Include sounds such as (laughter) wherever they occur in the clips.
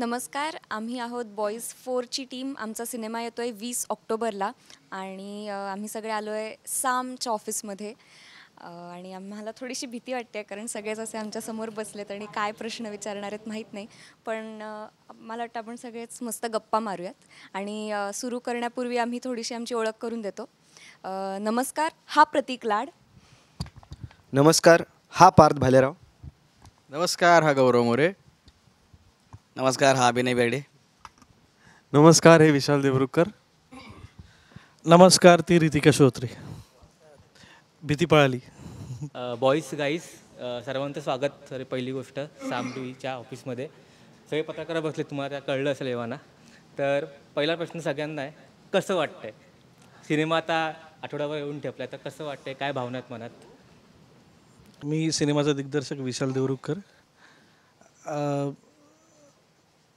नमस्कार आम्ही आहोत बॉईज फोरची टीम आमचा सिनेमा येतो आहे वीस ऑक्टोबरला आणि आम्ही सगळे आलो आहे सामच्या ऑफिसमध्ये आणि आम्हाला थोडीशी भीती वाटते कारण सगळेच असे आमच्यासमोर बसलेत आणि काय प्रश्न विचारणार आहेत माहीत नाही पण मला वाटतं आपण सगळेच मस्त गप्पा मारूयात आणि सुरू करण्यापूर्वी आम्ही थोडीशी आमची ओळख करून देतो नमस्कार हा प्रतीक लाड नमस्कार हा पार्थ भालेराव नमस्कार हा गौरव मोरे नमस्कार हा अभिनय बेडे नमस्कार हे विशाल देवरुखकर नमस्कार ती रितिका श्रोत्री भीती पळाली बॉईज गाईज सर्वांचं स्वागत सर पहिली गोष्ट सामडुईच्या ऑफिसमध्ये सगळे पत्रकार बसले तुम्हाला त्या कळलं असेल एव्हाना तर पहिला प्रश्न सगळ्यांना आहे कसं वाटतंय सिनेमा आता आठवड्यावर येऊन ठेपला तर कसं वाटतंय काय भावना आहेत मनात मी सिनेमाचा दिग्दर्शक विशाल देवरुखकर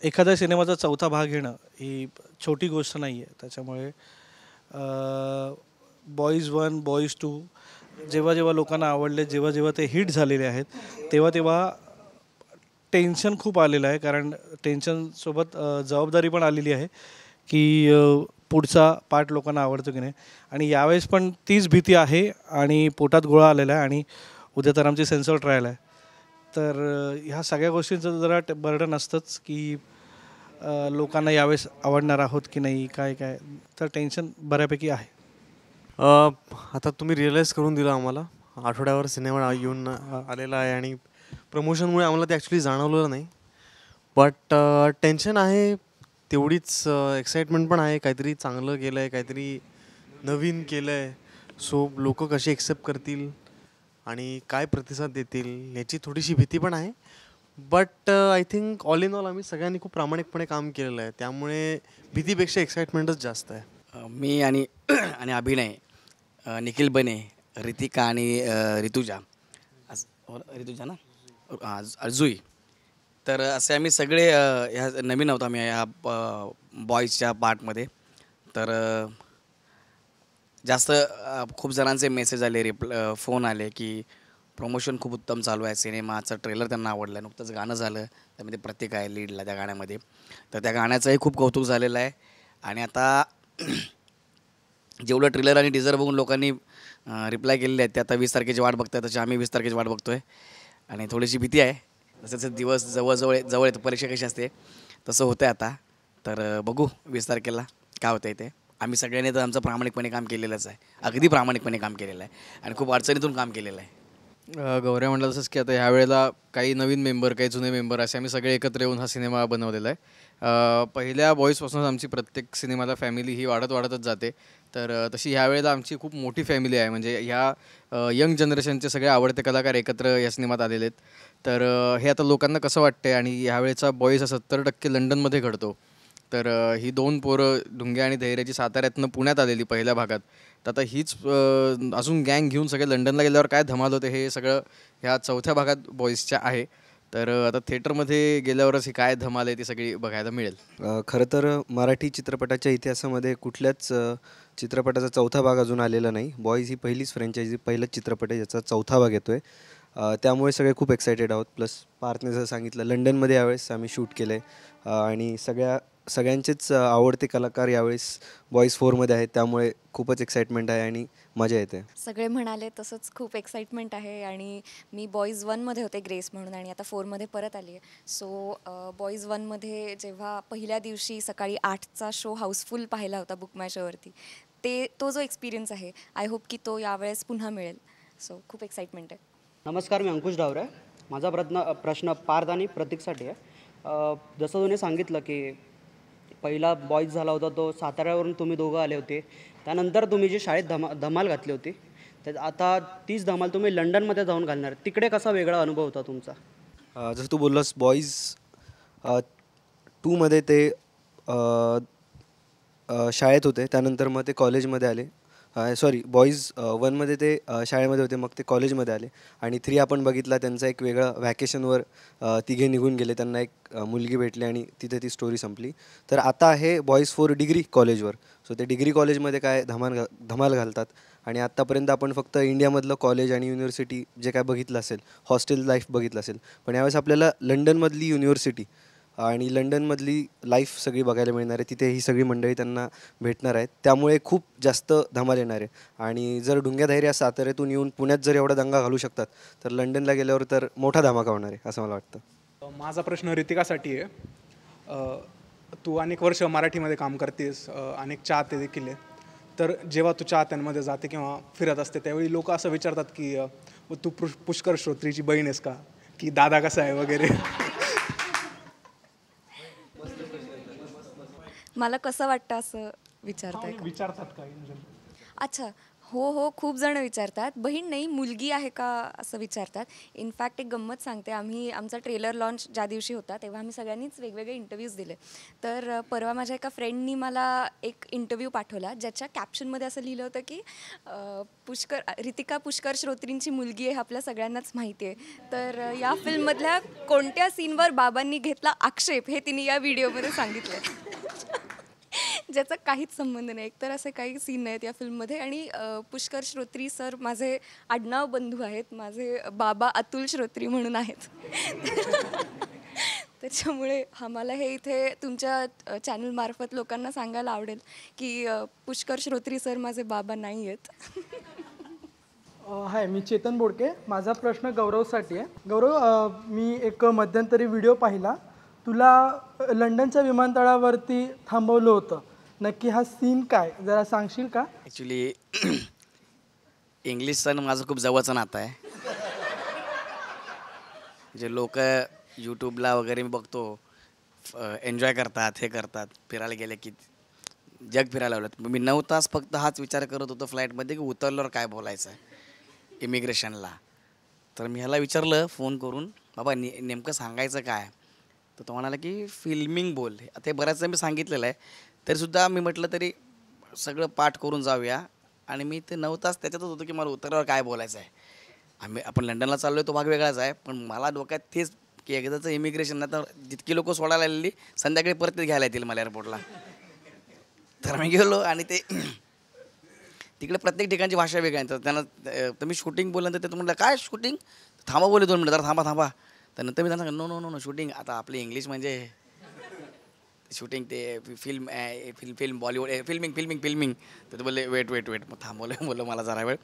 एखाद्या सिनेमाचा चौथा भाग घेणं ही छोटी गोष्ट नाही आहे त्याच्यामुळे बॉईज वन बॉईज टू जेव्हा जेव्हा लोकांना आवडले जेव्हा जेव्हा ते हिट झालेले आहेत तेव्हा तेव्हा टेन्शन खूप आलेलं आहे कारण टेन्शनसोबत जबाबदारी पण आलेली आहे की पुढचा पार्ट लोकांना आवडतो की नाही आणि यावेळेस पण तीच भीती आहे आणि पोटात गोळा आलेला आहे आणि उद्या तर आमची सेन्सर ट्रायल आहे तर ह्या सगळ्या गोष्टींचं जरा बर्डन असतंच की लोकांना यावेळेस आवडणार आहोत की नाही काय काय तर टेन्शन बऱ्यापैकी आहे आता तुम्ही रिअलाईज करून दिलं आम्हाला आठवड्यावर सिनेमा येऊन आलेला आहे आणि प्रमोशनमुळे आम्हाला ते ॲक्च्युली जाणवलं नाही बट टेन्शन आहे तेवढीच एक्साइटमेंट पण आहे काहीतरी चांगलं केलं आहे काहीतरी नवीन केलं आहे सो लोक कसे एक्सेप्ट करतील आणि काय प्रतिसाद देतील याची थोडीशी भीती पण आहे but I think all in all आम्ही सगळ्यांनी खूप प्रामाणिकपणे काम केलेलं आहे त्यामुळे भीतीपेक्षा एक्साइटमेंटच जास्त आहे मी आणि (clears throat) आणि अभिनय निखिल बने रितिका आणि ऋतुजा ऋतुजा हो, ना अर्जुई तर असे आम्ही सगळे ह्या नवीन आहोत आम्ही ह्या बॉईजच्या पार्टमध्ये तर जास्त खूप जणांचे मेसेज आले रिप्ल फोन आले की प्रमोशन खूप उत्तम चालू आहे सिनेमाचं ट्रेलर त्यांना आवडलं आहे नुकतंच गाणं झालं त्यामध्ये प्रत्येक आहे लीडला त्या गाण्यामध्ये तर त्या गाण्याचंही खूप कौतुक झालेलं आहे आणि आता (clears throat) जेवढं ट्रेलर आणि टीजर बघून लोकांनी रिप्लाय केलेले आहेत ते आता वीस तारखेची वाट बघत आहे तशी आम्ही वीस तारखेची वाट बघतो आहे आणि थोडीशी भीती आहे जसं दिवस जवळजवळ जवळ येतो परीक्षा कशी असते तसं होतं आहे आता तर बघू वीस तारखेला काय होतं आहे ते आम्ही सगळ्यांनी तर आमचं प्रामाणिकपणे काम केलेलंच आहे अगदी प्रामाणिकपणे काम केलेलं आहे आणि खूप अडचणीतून काम केलेलं आहे गौऱ्या म्हटलं तसंच की आता ह्यावेळेला वेळेला काही नवीन मेंबर काही जुने मेंबर असे आम्ही सगळे एकत्र येऊन हा सिनेमा बनवलेला आहे पहिल्या बॉईजपासूनच आमची प्रत्येक सिनेमाला फॅमिली ही वाढत वाढतच जाते तर तशी ह्या वेळेला आमची खूप मोठी फॅमिली आहे म्हणजे ह्या यंग जनरेशनचे सगळे आवडते कलाकार एकत्र या सिनेमात आलेले आहेत तर हे आता लोकांना कसं वाटतं आणि ह्यावेळेचा बॉईज हा सत्तर टक्के लंडनमध्ये घडतो तर ही दोन पोरं ढुंगे आणि धैर्याची साताऱ्यातनं पुण्यात आलेली पहिल्या भागात तर आता हीच अजून गँग घेऊन सगळे लंडनला गेल्यावर काय धमाल होते हे सगळं ह्या चौथ्या भागात बॉईजच्या आहे तर आता थिएटरमध्ये गेल्यावरच ही काय धमाल आहे ती सगळी बघायला मिळेल खरं तर मराठी चित्रपटाच्या इतिहासामध्ये कुठल्याच चित्रपटाचा चौथा भाग अजून आलेला नाही बॉईज ही पहिलीच फ्रँचायझी पहिलाच चित्रपट आहे ज्याचा चौथा भाग येतो आहे त्यामुळे सगळे खूप एक्सायटेड आहोत प्लस पार्थने जसं सांगितलं लंडनमध्ये यावेळेस आम्ही शूट केलं आहे आणि सगळ्या सगळ्यांचेच आवडते कलाकार यावेळेस बॉईज फोरमध्ये आहेत त्यामुळे खूपच एक्साइटमेंट आहे आणि मजा येते सगळे म्हणाले तसंच खूप एक्साइटमेंट आहे आणि मी बॉईज वनमध्ये होते ग्रेस म्हणून आणि आता फोरमध्ये परत आली आहे सो बॉईज वनमध्ये जेव्हा पहिल्या दिवशी सकाळी आठचा शो हाऊसफुल पाहिला होता बुक मॅशवरती ते तो जो एक्सपिरियन्स आहे आय होप की तो यावेळेस पुन्हा मिळेल सो खूप एक्साइटमेंट आहे नमस्कार मी अंकुश डावरे माझा प्रश्न प्रश्न पार्थ प्रतीकसाठी आहे जसं तुम्ही सांगितलं की पहिला बॉईज झाला होता तो साताऱ्यावरून तुम्ही दोघं आले होते त्यानंतर तुम्ही जी शाळेत धमा धमाल घातली होती तर आता तीच धमाल तुम्ही लंडनमध्ये जाऊन घालणार तिकडे कसा वेगळा अनुभव होता तुमचा जसं तू बोललास बॉईज टूमध्ये ते शाळेत होते त्यानंतर मग ते कॉलेजमध्ये आले सॉरी बॉईज वनमध्ये ते शाळेमध्ये होते मग ते कॉलेजमध्ये आले आणि थ्री आपण बघितला त्यांचा एक वेगळा व्हॅकेशनवर तिघे निघून गेले त्यांना एक मुलगी भेटली आणि तिथे ती स्टोरी संपली तर आता आहे बॉईज फोर डिग्री कॉलेजवर सो ते डिग्री कॉलेजमध्ये काय धमाल धमाल घालतात आणि आत्तापर्यंत आपण फक्त इंडियामधलं कॉलेज आणि युनिव्हर्सिटी जे काय बघितलं असेल हॉस्टेल लाईफ बघितलं असेल पण यावेळेस आपल्याला लंडनमधली युनिव्हर्सिटी आणि लंडनमधली लाईफ सगळी बघायला मिळणार आहे तिथे ही सगळी मंडळी त्यांना भेटणार आहेत त्यामुळे खूप जास्त धमाल येणार आहे आणि जर धैर्य या येथून येऊन पुण्यात जर एवढा दंगा घालू शकतात तर लंडनला गेल्यावर तर मोठा धमाका होणार आहे असं मला वाटतं माझा प्रश्न ऋतिकासाठी आहे तू अनेक वर्ष मराठीमध्ये काम करतेस अनेक चाहते देखील आहे तर जेव्हा तू चाहत्यांमध्ये जाते किंवा फिरत असते त्यावेळी लोक असं विचारतात की तू पुष्कर श्रोत्रीची बहीण आहेस का की दादा कसा आहे वगैरे मला कसं वाटतं असं विचारताय विचारतात का अच्छा हो हो खूप जण विचारतात बहीण नाही मुलगी आहे का असं विचारतात इनफॅक्ट एक गंमत सांगते आम्ही आमचा ट्रेलर लॉन्च ज्या दिवशी होता तेव्हा आम्ही सगळ्यांनीच वेगवेगळे इंटरव्ह्यूज दिले तर परवा माझ्या एका फ्रेंडनी मला एक इंटरव्ह्यू पाठवला ज्याच्या कॅप्शनमध्ये असं लिहिलं होतं की पुष्कर रितिका पुष्कर श्रोत्रींची मुलगी आहे आपल्या सगळ्यांनाच माहिती आहे तर या फिल्ममधल्या कोणत्या सीनवर बाबांनी घेतला आक्षेप हे तिने या व्हिडिओमध्ये सांगितलं ज्याचा काहीच संबंध नाही एकतर असे काही सीन नाहीत या फिल्ममध्ये आणि पुष्कर श्रोत्री सर माझे आडनाव बंधू आहेत माझे बाबा अतुल श्रोत्री म्हणून आहेत (laughs) त्याच्यामुळे आम्हाला हे इथे तुमच्या चॅनलमार्फत लोकांना सांगायला आवडेल की पुष्कर श्रोत्री सर माझे बाबा नाही आहेत (laughs) हाय मी चेतन बोडके माझा प्रश्न गौरवसाठी आहे गौरव मी एक मध्यंतरी व्हिडिओ पाहिला तुला लंडनच्या विमानतळावरती थांबवलं होतं नक्की हा सीन काय जरा सांगशील का ॲक्च्युली इंग्लिश सण माझं खूप जवळचं नातं आहे जे लोक यूट्यूबला वगैरे मी बघतो एन्जॉय करतात हे करतात फिरायला गेले की जग फिरायला लावलं मी नऊ तास फक्त हाच विचार करत होतो फ्लाईटमध्ये की उतरल्यावर काय बोलायचं आहे इमिग्रेशनला तर मी ह्याला विचारलं फोन करून बाबा ने नेमकं सांगायचं काय तर तो म्हणाला की फिल्मिंग बोल हे बऱ्याचदा मी सांगितलेलं आहे तरीसुद्धा मी म्हटलं तरी सगळं पाठ करून जाऊया आणि मी ते नऊ तास त्याच्यातच होतो की मला उत्तरावर काय बोलायचं आहे आम्ही आपण लंडनला चाललो आहे तो भाग वेगळाच आहे पण मला डोक्यात तेच की एकदाचं इमिग्रेशन ना तर जितकी लोकं सोडायला आलेली संध्याकाळी परत घ्यायला येतील मला एअरपोर्टला तर मी गेलो आणि ते (clears throat) तिकडे प्रत्येक ठिकाणची भाषा वेगळी आहे तर त्यांना तर मी शूटिंग बोलल्यानंतर ते म्हटलं काय शूटिंग थांबा बोलले दोन मिनटं तर थांबा थांबा तर नंतर मी त्यांना no no no no shooting आता आपली इंग्लिश म्हणजे शूटिंग ते film film film Bollywood filming filming filming तर ते बोलले वेट वेट वेट मग थांबवलं (laughs) बोललो मला जरा वेळ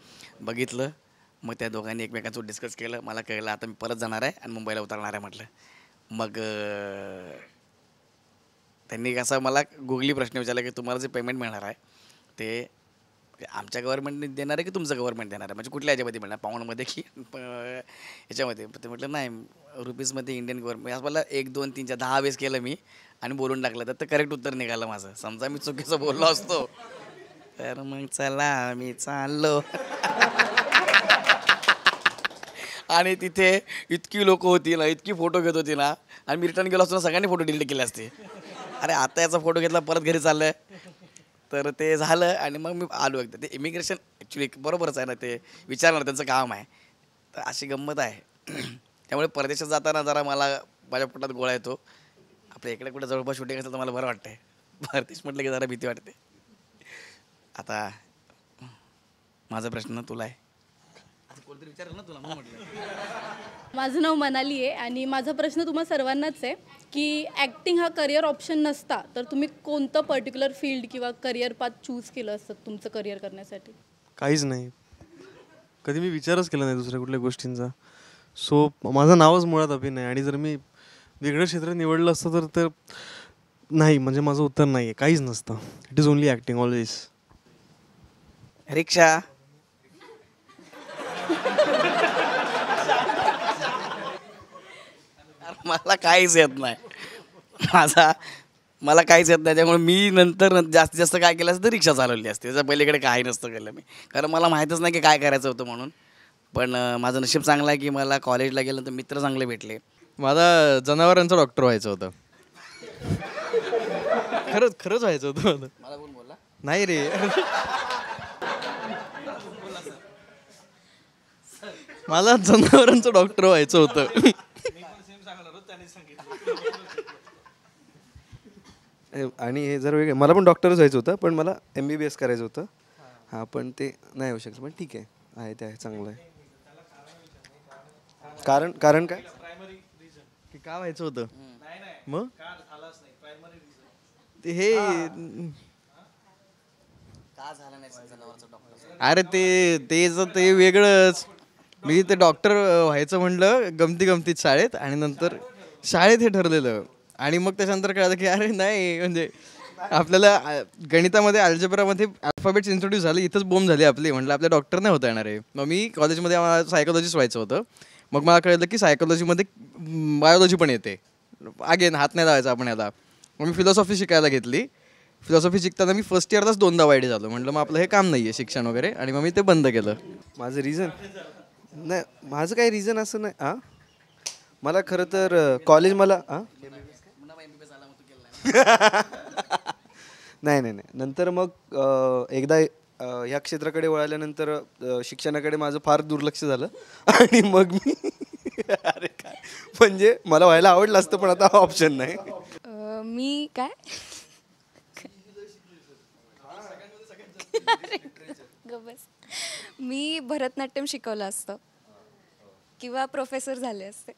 बघितलं मग त्या दोघांनी एकमेकांचं डिस्कस केलं मला कळलं आता मी परत जाणार आहे आणि मुंबईला उतरणार आहे म्हटलं मग त्यांनी कसं मला गुगली प्रश्न विचारला की तुम्हाला जे पेमेंट मिळणार आहे ते आमच्या गव्हर्नमेंटने देणार आहे की तुमचं गव्हर्नमेंट देणार आहे म्हणजे कुठल्या याच्यामध्ये मिळणार पाऊंडमध्ये की याच्यामध्ये ते म्हटलं नाही रुपीजमध्ये इंडियन गव्हर्नमेंट मला एक दोन तीन चार दहा वेळेस केलं मी आणि बोलून टाकलं तर करेक्ट उत्तर निघालं माझं समजा मी चुकीचं बोललो असतो तर मग चला मी चाललो आणि तिथे इतकी लोक होती ना इतकी फोटो घेत होती ना आणि मी रिटर्न गेलो असतो ना सगळ्यांनी फोटो डिलीट केले असते अरे आता याचा फोटो घेतला परत घरी चाललं तर ते झालं आणि मग मी आलो एकदा ते इमिग्रेशन ॲक्च्युली बरोबरच आहे ना ते विचारणार त्यांचं काम आहे तर अशी गंमत आहे (clears throat) त्यामुळे परदेशात जाताना जरा मला माझ्या पोटात गोळा येतो आपल्या इकडे कुठे जवळपास शूटिंग असेल तर मला बरं वाटतंय भारतीच म्हटलं की जरा भीती वाटते आता माझा प्रश्न तुला आहे विचारलं ना तुला माझं नाव मनाली आहे आणि माझा प्रश्न तुम्हा सर्वांनाच आहे की ॲक्टिंग हा करिअर ऑप्शन नसता तर तुम्ही कोणतं पर्टिक्युलर फील्ड किंवा करिअर पाथ चूज केलं असतं तुमचं करिअर करण्यासाठी काहीच नाही कधी मी विचारच केला नाही दुसऱ्या कुठल्या गोष्टींचा सो माझं नावच मुळात अभिनय आणि जर मी वेगळं क्षेत्र निवडलं असतं तर तर नाही म्हणजे माझं उत्तर नाही आहे काहीच नसतं it is only acting always रिक्षा मला काहीच येत नाही माझा मला काहीच येत नाही त्यामुळे मी नंतर जास्तीत जास्त काय केलं असतं तर रिक्षा चालवली असते त्याच्या पहिलीकडे काही नसतं केलं मी कारण मला माहीतच नाही की काय करायचं होतं म्हणून पण माझं नशीब चांगलं आहे की मला कॉलेजला गेलं तर मित्र चांगले भेटले मला जनावरांचं डॉक्टर व्हायचं होतं खरंच खरंच व्हायचं होतं मला बोलला नाही रे मला जनावरांचं डॉक्टर व्हायचं होतं आणि हे जर वेगळे मला पण डॉक्टरच व्हायचं होतं पण मला एम बी बी एस करायचं होतं हां पण ते नाही होऊ शकत पण ठीक आहे आहे ते आहे चांगलं आहे कारण कारण काय का व्हायचं होतं मग ते हे अरे ते तेच ते वेगळंच मी ते डॉक्टर व्हायचं म्हणलं गमती गमतीत शाळेत आणि नंतर शाळेत हे ठरलेलं आणि मग त्याच्यानंतर कळलं की अरे नाही म्हणजे आपल्याला गणितामध्ये अल्जेब्रामध्ये अल्फाबेट इंट्रोड्यूस झाले इथंच बोंब झाली आपली म्हटलं आपल्या डॉक्टर नाही होता येणार आहे मग मी कॉलेजमध्ये आम्हाला सायकोलॉजिस्ट व्हायचं होतं मग मला कळलं की सायकोलॉजीमध्ये बायोलॉजी पण येते अगेन हात नाही लावायचा आपण याला मग मी फिलॉसॉफी शिकायला घेतली फिलॉसॉफी शिकताना मी फर्स्ट इयरलाच दोनदा वाईट झालो म्हटलं मग आपलं हे काम नाही आहे शिक्षण वगैरे आणि मग मी ते बंद केलं माझं रिझन नाही माझं काही रिझन असं नाही हां मला खरं तर कॉलेज मला (laughs) नाही नाही नाही नंतर मग एकदा ह्या क्षेत्राकडे वळाल्यानंतर शिक्षणाकडे माझं फार दुर्लक्ष झालं आणि मग मी (laughs) अरे काय म्हणजे मला व्हायला आवडलं असतं पण आता ऑप्शन नाही मी काय मी भरतनाट्यम शिकवलं असतं किंवा प्रोफेसर झाले असते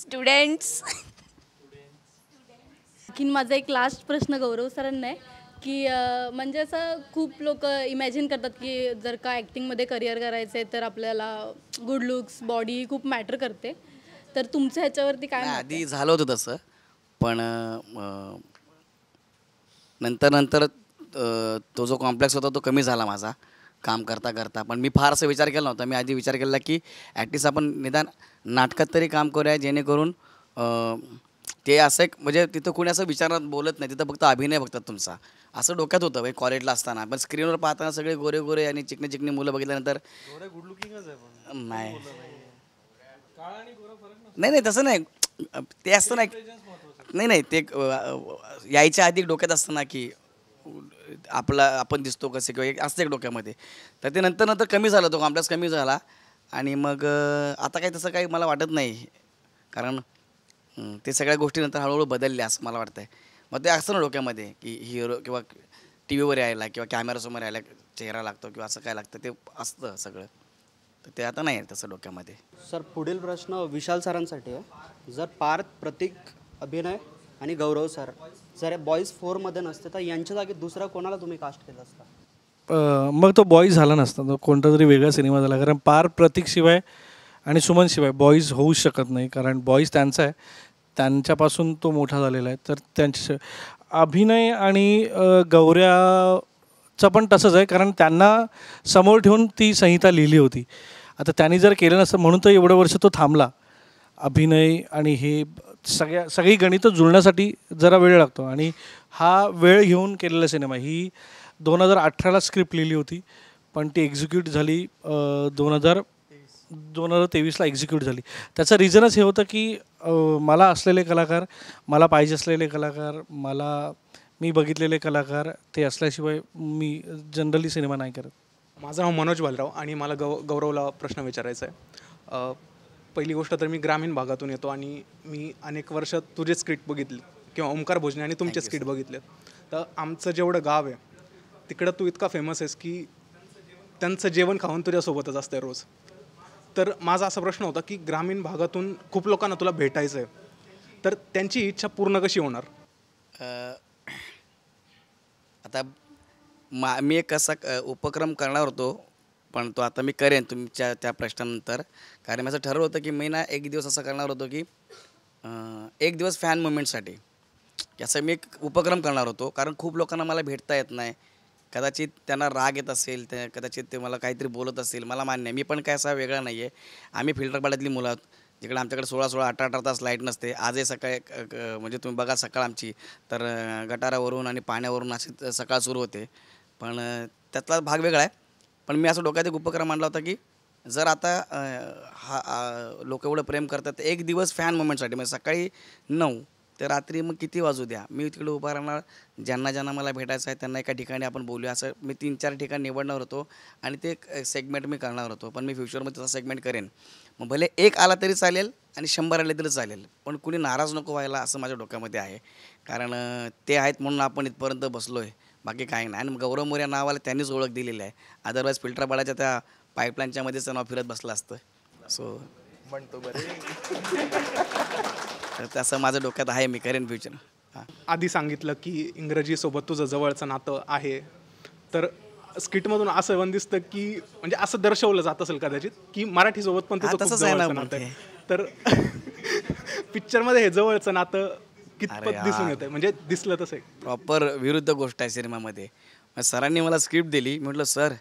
स्टुडंट्स आणखीन माझा एक लास्ट प्रश्न गौरव सरांना आहे की म्हणजे असं खूप लोक इमॅजिन करतात की जर का ॲक्टिंगमध्ये करिअर करायचं आहे तर आपल्याला गुड लुक्स बॉडी खूप मॅटर करते तर तुमच्या ह्याच्यावरती काय आधी झालं होतं तसं पण नंतर नंतर तो जो कॉम्प्लेक्स होता तो कमी झाला माझा काम करता करता पण मी फारसा विचार केला नव्हता मी आधी विचार केला की ॲटलिस्ट आपण निदान नाटकात तरी काम करूया जेणेकरून ते असं एक म्हणजे तिथं कोणी असं विचारात बोलत नाही तिथं फक्त अभिनय बघतात तुमचा असं डोक्यात होतं म्हणजे कॉलेजला असताना पण स्क्रीनवर पाहताना सगळे गोरे गोरे आणि चिकने चिकने मुलं बघितल्यानंतर नाही नाही नाही तसं नाही ते असतं नाही नाही नाही ते यायच्या आधी डोक्यात असतं ना की आपला आपण दिसतो कसं किंवा एक डोक्यामध्ये तर ते नंतर नंतर कमी झालं तो कॉम्प्लेक्स कमी झाला आणि मग आता काही तसं काही मला वाटत नाही कारण ते सगळ्या गोष्टी नंतर हळूहळू बदलल्या असं मला वाटतं आहे मग ते असतं ना डोक्यामध्ये की हिरो किंवा टी व्हीवर यायला किंवा कॅमेरासमोर यायला चेहरा लागतो किंवा असं काय लागतं ते असतं सगळं तर ते आता नाही आहे तसं डोक्यामध्ये सर पुढील प्रश्न विशाल सरांसाठी आहे जर पार्थ प्रतीक अभिनय आणि गौरव सर जर बॉईज फोरमध्ये नसते तर यांच्या जागी दुसरा कोणाला तुम्ही कास्ट केला असता मग तो बॉईज झाला नसता तो कोणता तरी वेगळा सिनेमा झाला कारण पार प्रतीकशिवाय आणि सुमनशिवाय बॉईज होऊ शकत नाही कारण बॉईज त्यांचा आहे त्यांच्यापासून तो मोठा झालेला आहे तर त्यांच्या अभिनय आणि गौऱ्याचं पण तसंच आहे कारण त्यांना समोर ठेवून ती संहिता लिहिली होती आता त्यांनी जर केलं नसतं म्हणून तर एवढं वर्ष तो थांबला अभिनय आणि हे सगळ्या सगळी गणितं जुळण्यासाठी जरा वेळ लागतो आणि हा वेळ घेऊन केलेला सिनेमा ही दोन हजार अठराला स्क्रिप्ट लिहिली होती पण ती एक्झिक्यूट झाली दोन हजार दोन हजार तेवीसला एक्झिक्यूट झाली त्याचं रिझनच हे होतं की मला असलेले कलाकार मला पाहिजे असलेले कलाकार मला मी बघितलेले कलाकार ते असल्याशिवाय मी जनरली सिनेमा नाही करत माझं नाव मनोज बालराव आणि मला गौ गौरवला प्रश्न विचारायचा आहे पहिली गोष्ट तर मी ग्रामीण भागातून येतो आणि मी अनेक वर्ष तुझे स्क्रिप्ट बघितले किंवा ओंकार भोजने आणि तुमचे स्क्रिप्ट बघितले तर आमचं जेवढं गाव आहे तिकडं तू इतका फेमस आहेस की त्यांचं जेवण खाऊन तुझ्यासोबतच असतं रोज तर माझा असा प्रश्न होता की ग्रामीण भागातून खूप लोकांना तुला भेटायचं आहे तर त्यांची इच्छा पूर्ण कशी होणार आता मा मी एक असा उपक्रम करणार होतो पण तो आता मी करेन तुमच्या त्या प्रश्नानंतर कारण माझं ठरवलं होतं की मी ना एक दिवस असं करणार होतो की एक दिवस फॅन मुवमेंटसाठी याचा मी एक उपक्रम करणार होतो कारण खूप लोकांना मला भेटता येत नाही कदाचित त्यांना राग येत असेल त्या कदाचित ते मला काहीतरी बोलत असेल मला मान्य आहे मी पण काय असा वेगळा नाही आहे आम्ही फिल्टरपाड्यातली मुलं आहोत जिकडे आमच्याकडे सोळा सोळा अठरा अठरा तास लाईट नसते आजही सकाळी म्हणजे तुम्ही बघा सकाळ आमची तर गटारावरून आणि पाण्यावरून अशी सकाळ सुरू होते पण त्यातला भाग वेगळा आहे पण मी असं डोक्यात एक उपक्रम आणला होता की जर आता हा लोक एवढं प्रेम करतात एक दिवस फॅन मोमेंटसाठी म्हणजे सकाळी नऊ तर रात्री मग किती वाजू द्या मी तिकडे उभा राहणार ज्यांना ज्यांना मला भेटायचं आहे त्यांना एका ठिकाणी आपण बोलूया असं मी तीन चार ठिकाण निवडणार होतो आणि ते सेगमेंट मी करणार होतो पण मी फ्युचरमध्ये त्याचा सेगमेंट करेन मग भले एक आला तरी चालेल आणि शंभर आले तरी चालेल पण कुणी नाराज नको व्हायला असं माझ्या डोक्यामध्ये आहे कारण ते आहेत म्हणून आपण इथपर्यंत बसलो आहे बाकी काही नाही आणि गौरव मोर्या नावाला त्यांनीच ओळख दिलेली आहे अदरवाईज बाळाच्या त्या पाईपलाईनच्यामध्येच नाव फिरत बसलं असतं सो म्हणतो बरे (laughs) तर तसं माझं डोक्यात आहे मी करेन फ्युचर आधी सांगितलं की इंग्रजीसोबत तुझं जवळचं नातं आहे तर स्किटमधून असं पण दिसतं की म्हणजे असं दर्शवलं जात असेल कदाचित की मराठीसोबत पण तसंच आहे ना तर पिक्चरमध्ये (laughs) हे जवळचं नातं कितपत दिसून येतं म्हणजे दिसलं तसं प्रॉपर विरुद्ध गोष्ट आहे सिनेमामध्ये सरांनी मला स्क्रिप्ट दिली म्हटलं सर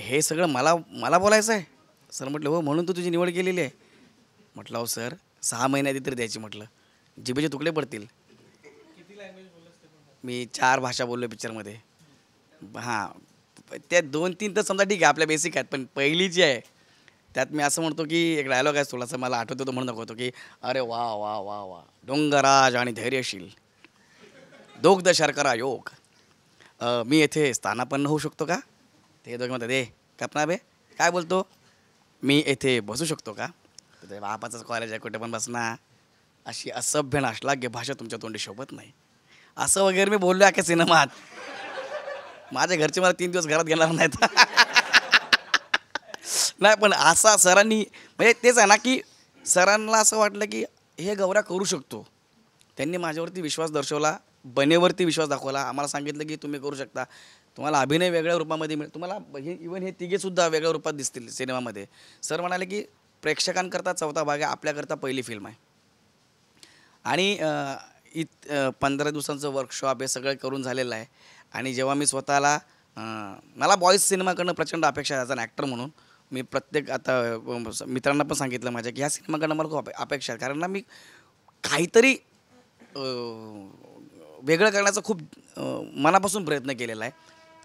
हे सगळं मला मला बोलायचं आहे सर म्हटलं हो म्हणून तू तुझी निवड केलेली आहे म्हटलं हो सर सहा महिन्यात तरी द्यायची म्हटलं जिबेचे तुकडे पडतील मी चार भाषा बोललो पिक्चरमध्ये हां त्या दोन तीन तर समजा ठीक आहे आपल्या बेसिक आहेत पण पहिली जी आहे त्यात मी असं म्हणतो की एक डायलॉग आहे थोडासा मला आठवतो तो म्हणून दाखवतो की अरे वा वा वा वा डोंगराज आणि धैर्यशील दोग्ध शर्करा योग मी येथे स्थानापन्न होऊ शकतो का ते दोघे म्हणतात दे कपना बे काय बोलतो मी येथे बसू शकतो का तुझ्या बापाचंच कॉलेज आहे कुठे पण बसना अशी असभ्य नाशलाग्य भाषा तुमच्या तोंडी शोभत नाही असं वगैरे मी बोललो आहे का सिनेमात माझ्या घरचे मला तीन दिवस घरात घेणार नाहीत नाही पण असा सरांनी म्हणजे तेच आहे ना की सरांना असं वाटलं की हे गौऱ्या करू शकतो त्यांनी माझ्यावरती विश्वास दर्शवला बनेवरती विश्वास दाखवला आम्हाला सांगितलं की तुम्ही करू शकता तुम्हाला अभिनय वेगळ्या रूपामध्ये मिळेल तुम्हाला हे इवन हे तिघेसुद्धा वेगळ्या रूपात दिसतील सिनेमामध्ये सर म्हणाले की प्रेक्षकांकरता चौथा भाग आहे आपल्याकरता पहिली फिल्म आहे आणि इत पंधरा दिवसांचं वर्कशॉप हे सगळं करून झालेलं आहे आणि जेव्हा मी स्वतःला मला बॉईज सिनेमाकडनं प्रचंड अपेक्षा ॲज अन ॲक्टर म्हणून मी प्रत्येक आता मित्रांना पण सांगितलं माझ्या की ह्या सिनेमाकडनं मला खूप अपेक्षा आहे कारण ना मी काहीतरी वेगळं करण्याचा खूप मनापासून प्रयत्न केलेला आहे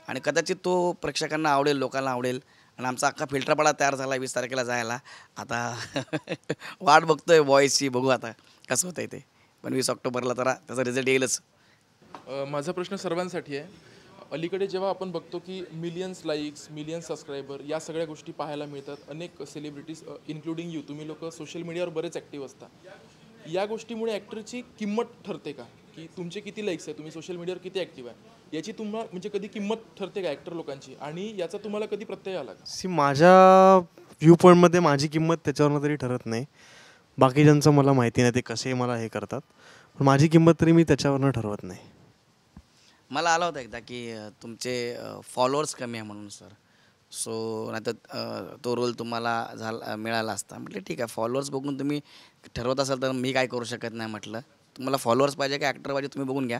आणि कदाचित तो प्रेक्षकांना आवडेल लोकांना आवडेल आणि आमचा अख्खा फिल्टरपाडा तयार झाला वीस तारखेला जायला आता (laughs) वाट बघतो आहे बॉईजची बघू आता कसं होतं ते पण वीस ऑक्टोबरला तर त्याचा रिझल्ट येईलच माझा प्रश्न सर्वांसाठी आहे अलीकडे जेव्हा आपण बघतो की मिलियन्स लाईक्स मिलियन्स सबस्क्रायबर या सगळ्या गोष्टी पाहायला मिळतात अनेक सेलिब्रिटीज इन्क्लुडिंग यू तुम्ही लोक सोशल मीडियावर बरेच ॲक्टिव्ह असता या गोष्टीमुळे ॲक्टरची किंमत ठरते का की तुमचे किती लाईक्स आहे तुम्ही सोशल मीडियावर किती ॲक्टिव्ह आहे याची तुम्हाला म्हणजे कधी किंमत ठरते का ॲक्टर लोकांची आणि याचा तुम्हाला कधी प्रत्यय आला का सी माझ्या व्ह्यू पॉईंटमध्ये माझी किंमत त्याच्यावरनं तरी ठरत नाही बाकी ज्यांचं मला माहिती नाही ते कसे मला हे करतात पण माझी किंमत तरी मी त्याच्यावरनं ठरवत नाही मला आला होता एकदा की तुमचे फॉलोअर्स कमी आहे म्हणून सर सो नाही तर तो रोल तुम्हाला झाला मिळाला असता म्हटलं ठीक आहे फॉलोअर्स बघून तुम्ही ठरवत असाल तर मी काय करू शकत नाही म्हटलं मला फॉलोअर्स पाहिजे का ॲक्टर पाहिजे तुम्ही बघून घ्या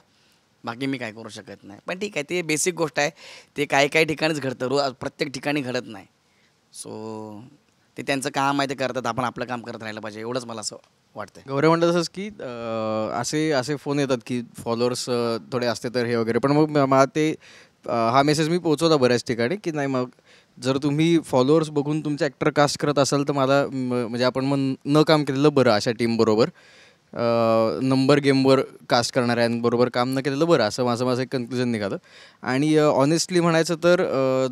बाकी मी काय करू शकत नाही पण ठीक आहे ते बेसिक गोष्ट आहे ते काही काही ठिकाणीच घडतं रोज प्रत्येक ठिकाणी घडत नाही सो ते त्यांचं काम आहे ते करतात आपण आपलं काम करत राहिलं पाहिजे एवढंच मला असं वाटतं गौरव म्हणतात तसंच की असे असे फोन येतात की फॉलोअर्स थोडे असते तर हे वगैरे पण मग मला ते हा मेसेज मी पोचवता बऱ्याच ठिकाणी की नाही मग जर तुम्ही फॉलोअर्स बघून तुमचे ॲक्टर कास्ट करत असाल तर मला म्हणजे आपण मग न काम केलेलं बरं अशा टीमबरोबर नंबर गेमवर कास्ट करणाऱ्यांबरोबर काम न केलेलं बरं असं माझं माझं एक कन्क्लुजन निघालं आणि ऑनेस्टली म्हणायचं तर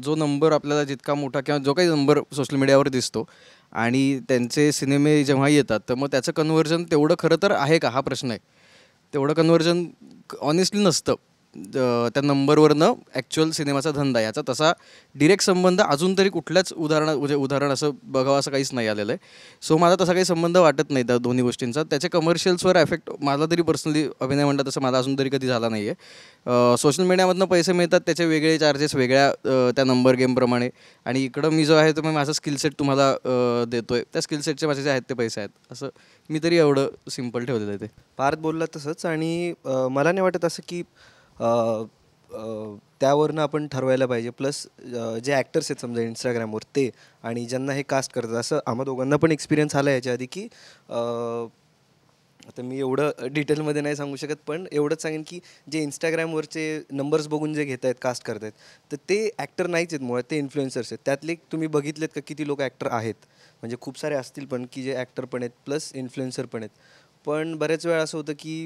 जो नंबर आपल्याला जितका मोठा किंवा जो काही नंबर सोशल मीडियावर दिसतो आणि त्यांचे सिनेमे जेव्हा येतात तर मग त्याचं कन्व्हर्जन तेवढं खरं तर आहे का हा प्रश्न आहे तेवढं कन्व्हर्जन ऑनेस्टली नसतं त्या नंबरवरनं ॲक्च्युअल सिनेमाचा धंदा याचा तसा डिरेक्ट संबंध अजून तरी कुठल्याच उदाहरण म्हणजे उदाहरण असं बघावं असं काहीच नाही आलेलं आहे सो माझा तसा काही संबंध वाटत नाही त्या दोन्ही गोष्टींचा त्याच्या कमर्शियल्सवर एफेक्ट मला तरी पर्सनली अभिनय म्हणतात तसं मला अजून तरी कधी झाला नाही आहे सोशल मीडियामधनं पैसे मिळतात त्याचे वेगळे चार्जेस वेगळ्या त्या नंबर गेमप्रमाणे आणि इकडं मी जो आहे तो मी माझा स्किलसेट तुम्हाला देतो आहे त्या स्किलसेटचे माझे जे आहेत ते पैसे आहेत असं मी तरी एवढं सिम्पल ठेवलेलं आहे ते पार्थ बोलला तसंच आणि मला नाही वाटत असं की त्यावरनं आपण ठरवायला पाहिजे प्लस जे ॲक्टर्स आहेत समजा इंस्टाग्रामवर ते आणि ज्यांना हे कास्ट करतात असं आम्हा दोघांना पण एक्सपिरियन्स आला याच्या आधी की आता मी एवढं डिटेलमध्ये नाही सांगू शकत पण एवढंच सांगेन की जे इंस्टाग्रामवरचे नंबर्स बघून जे घेत आहेत कास्ट करत आहेत तर ते ॲक्टर नाहीच आहेत मुळात ते इन्फ्लुएन्सर्स आहेत त्यातले तुम्ही बघितलेत का किती लोक ॲक्टर आहेत म्हणजे खूप सारे असतील पण की जे ॲक्टर पण आहेत प्लस इन्फ्लुएन्सर पण आहेत पण बऱ्याच वेळा असं होतं की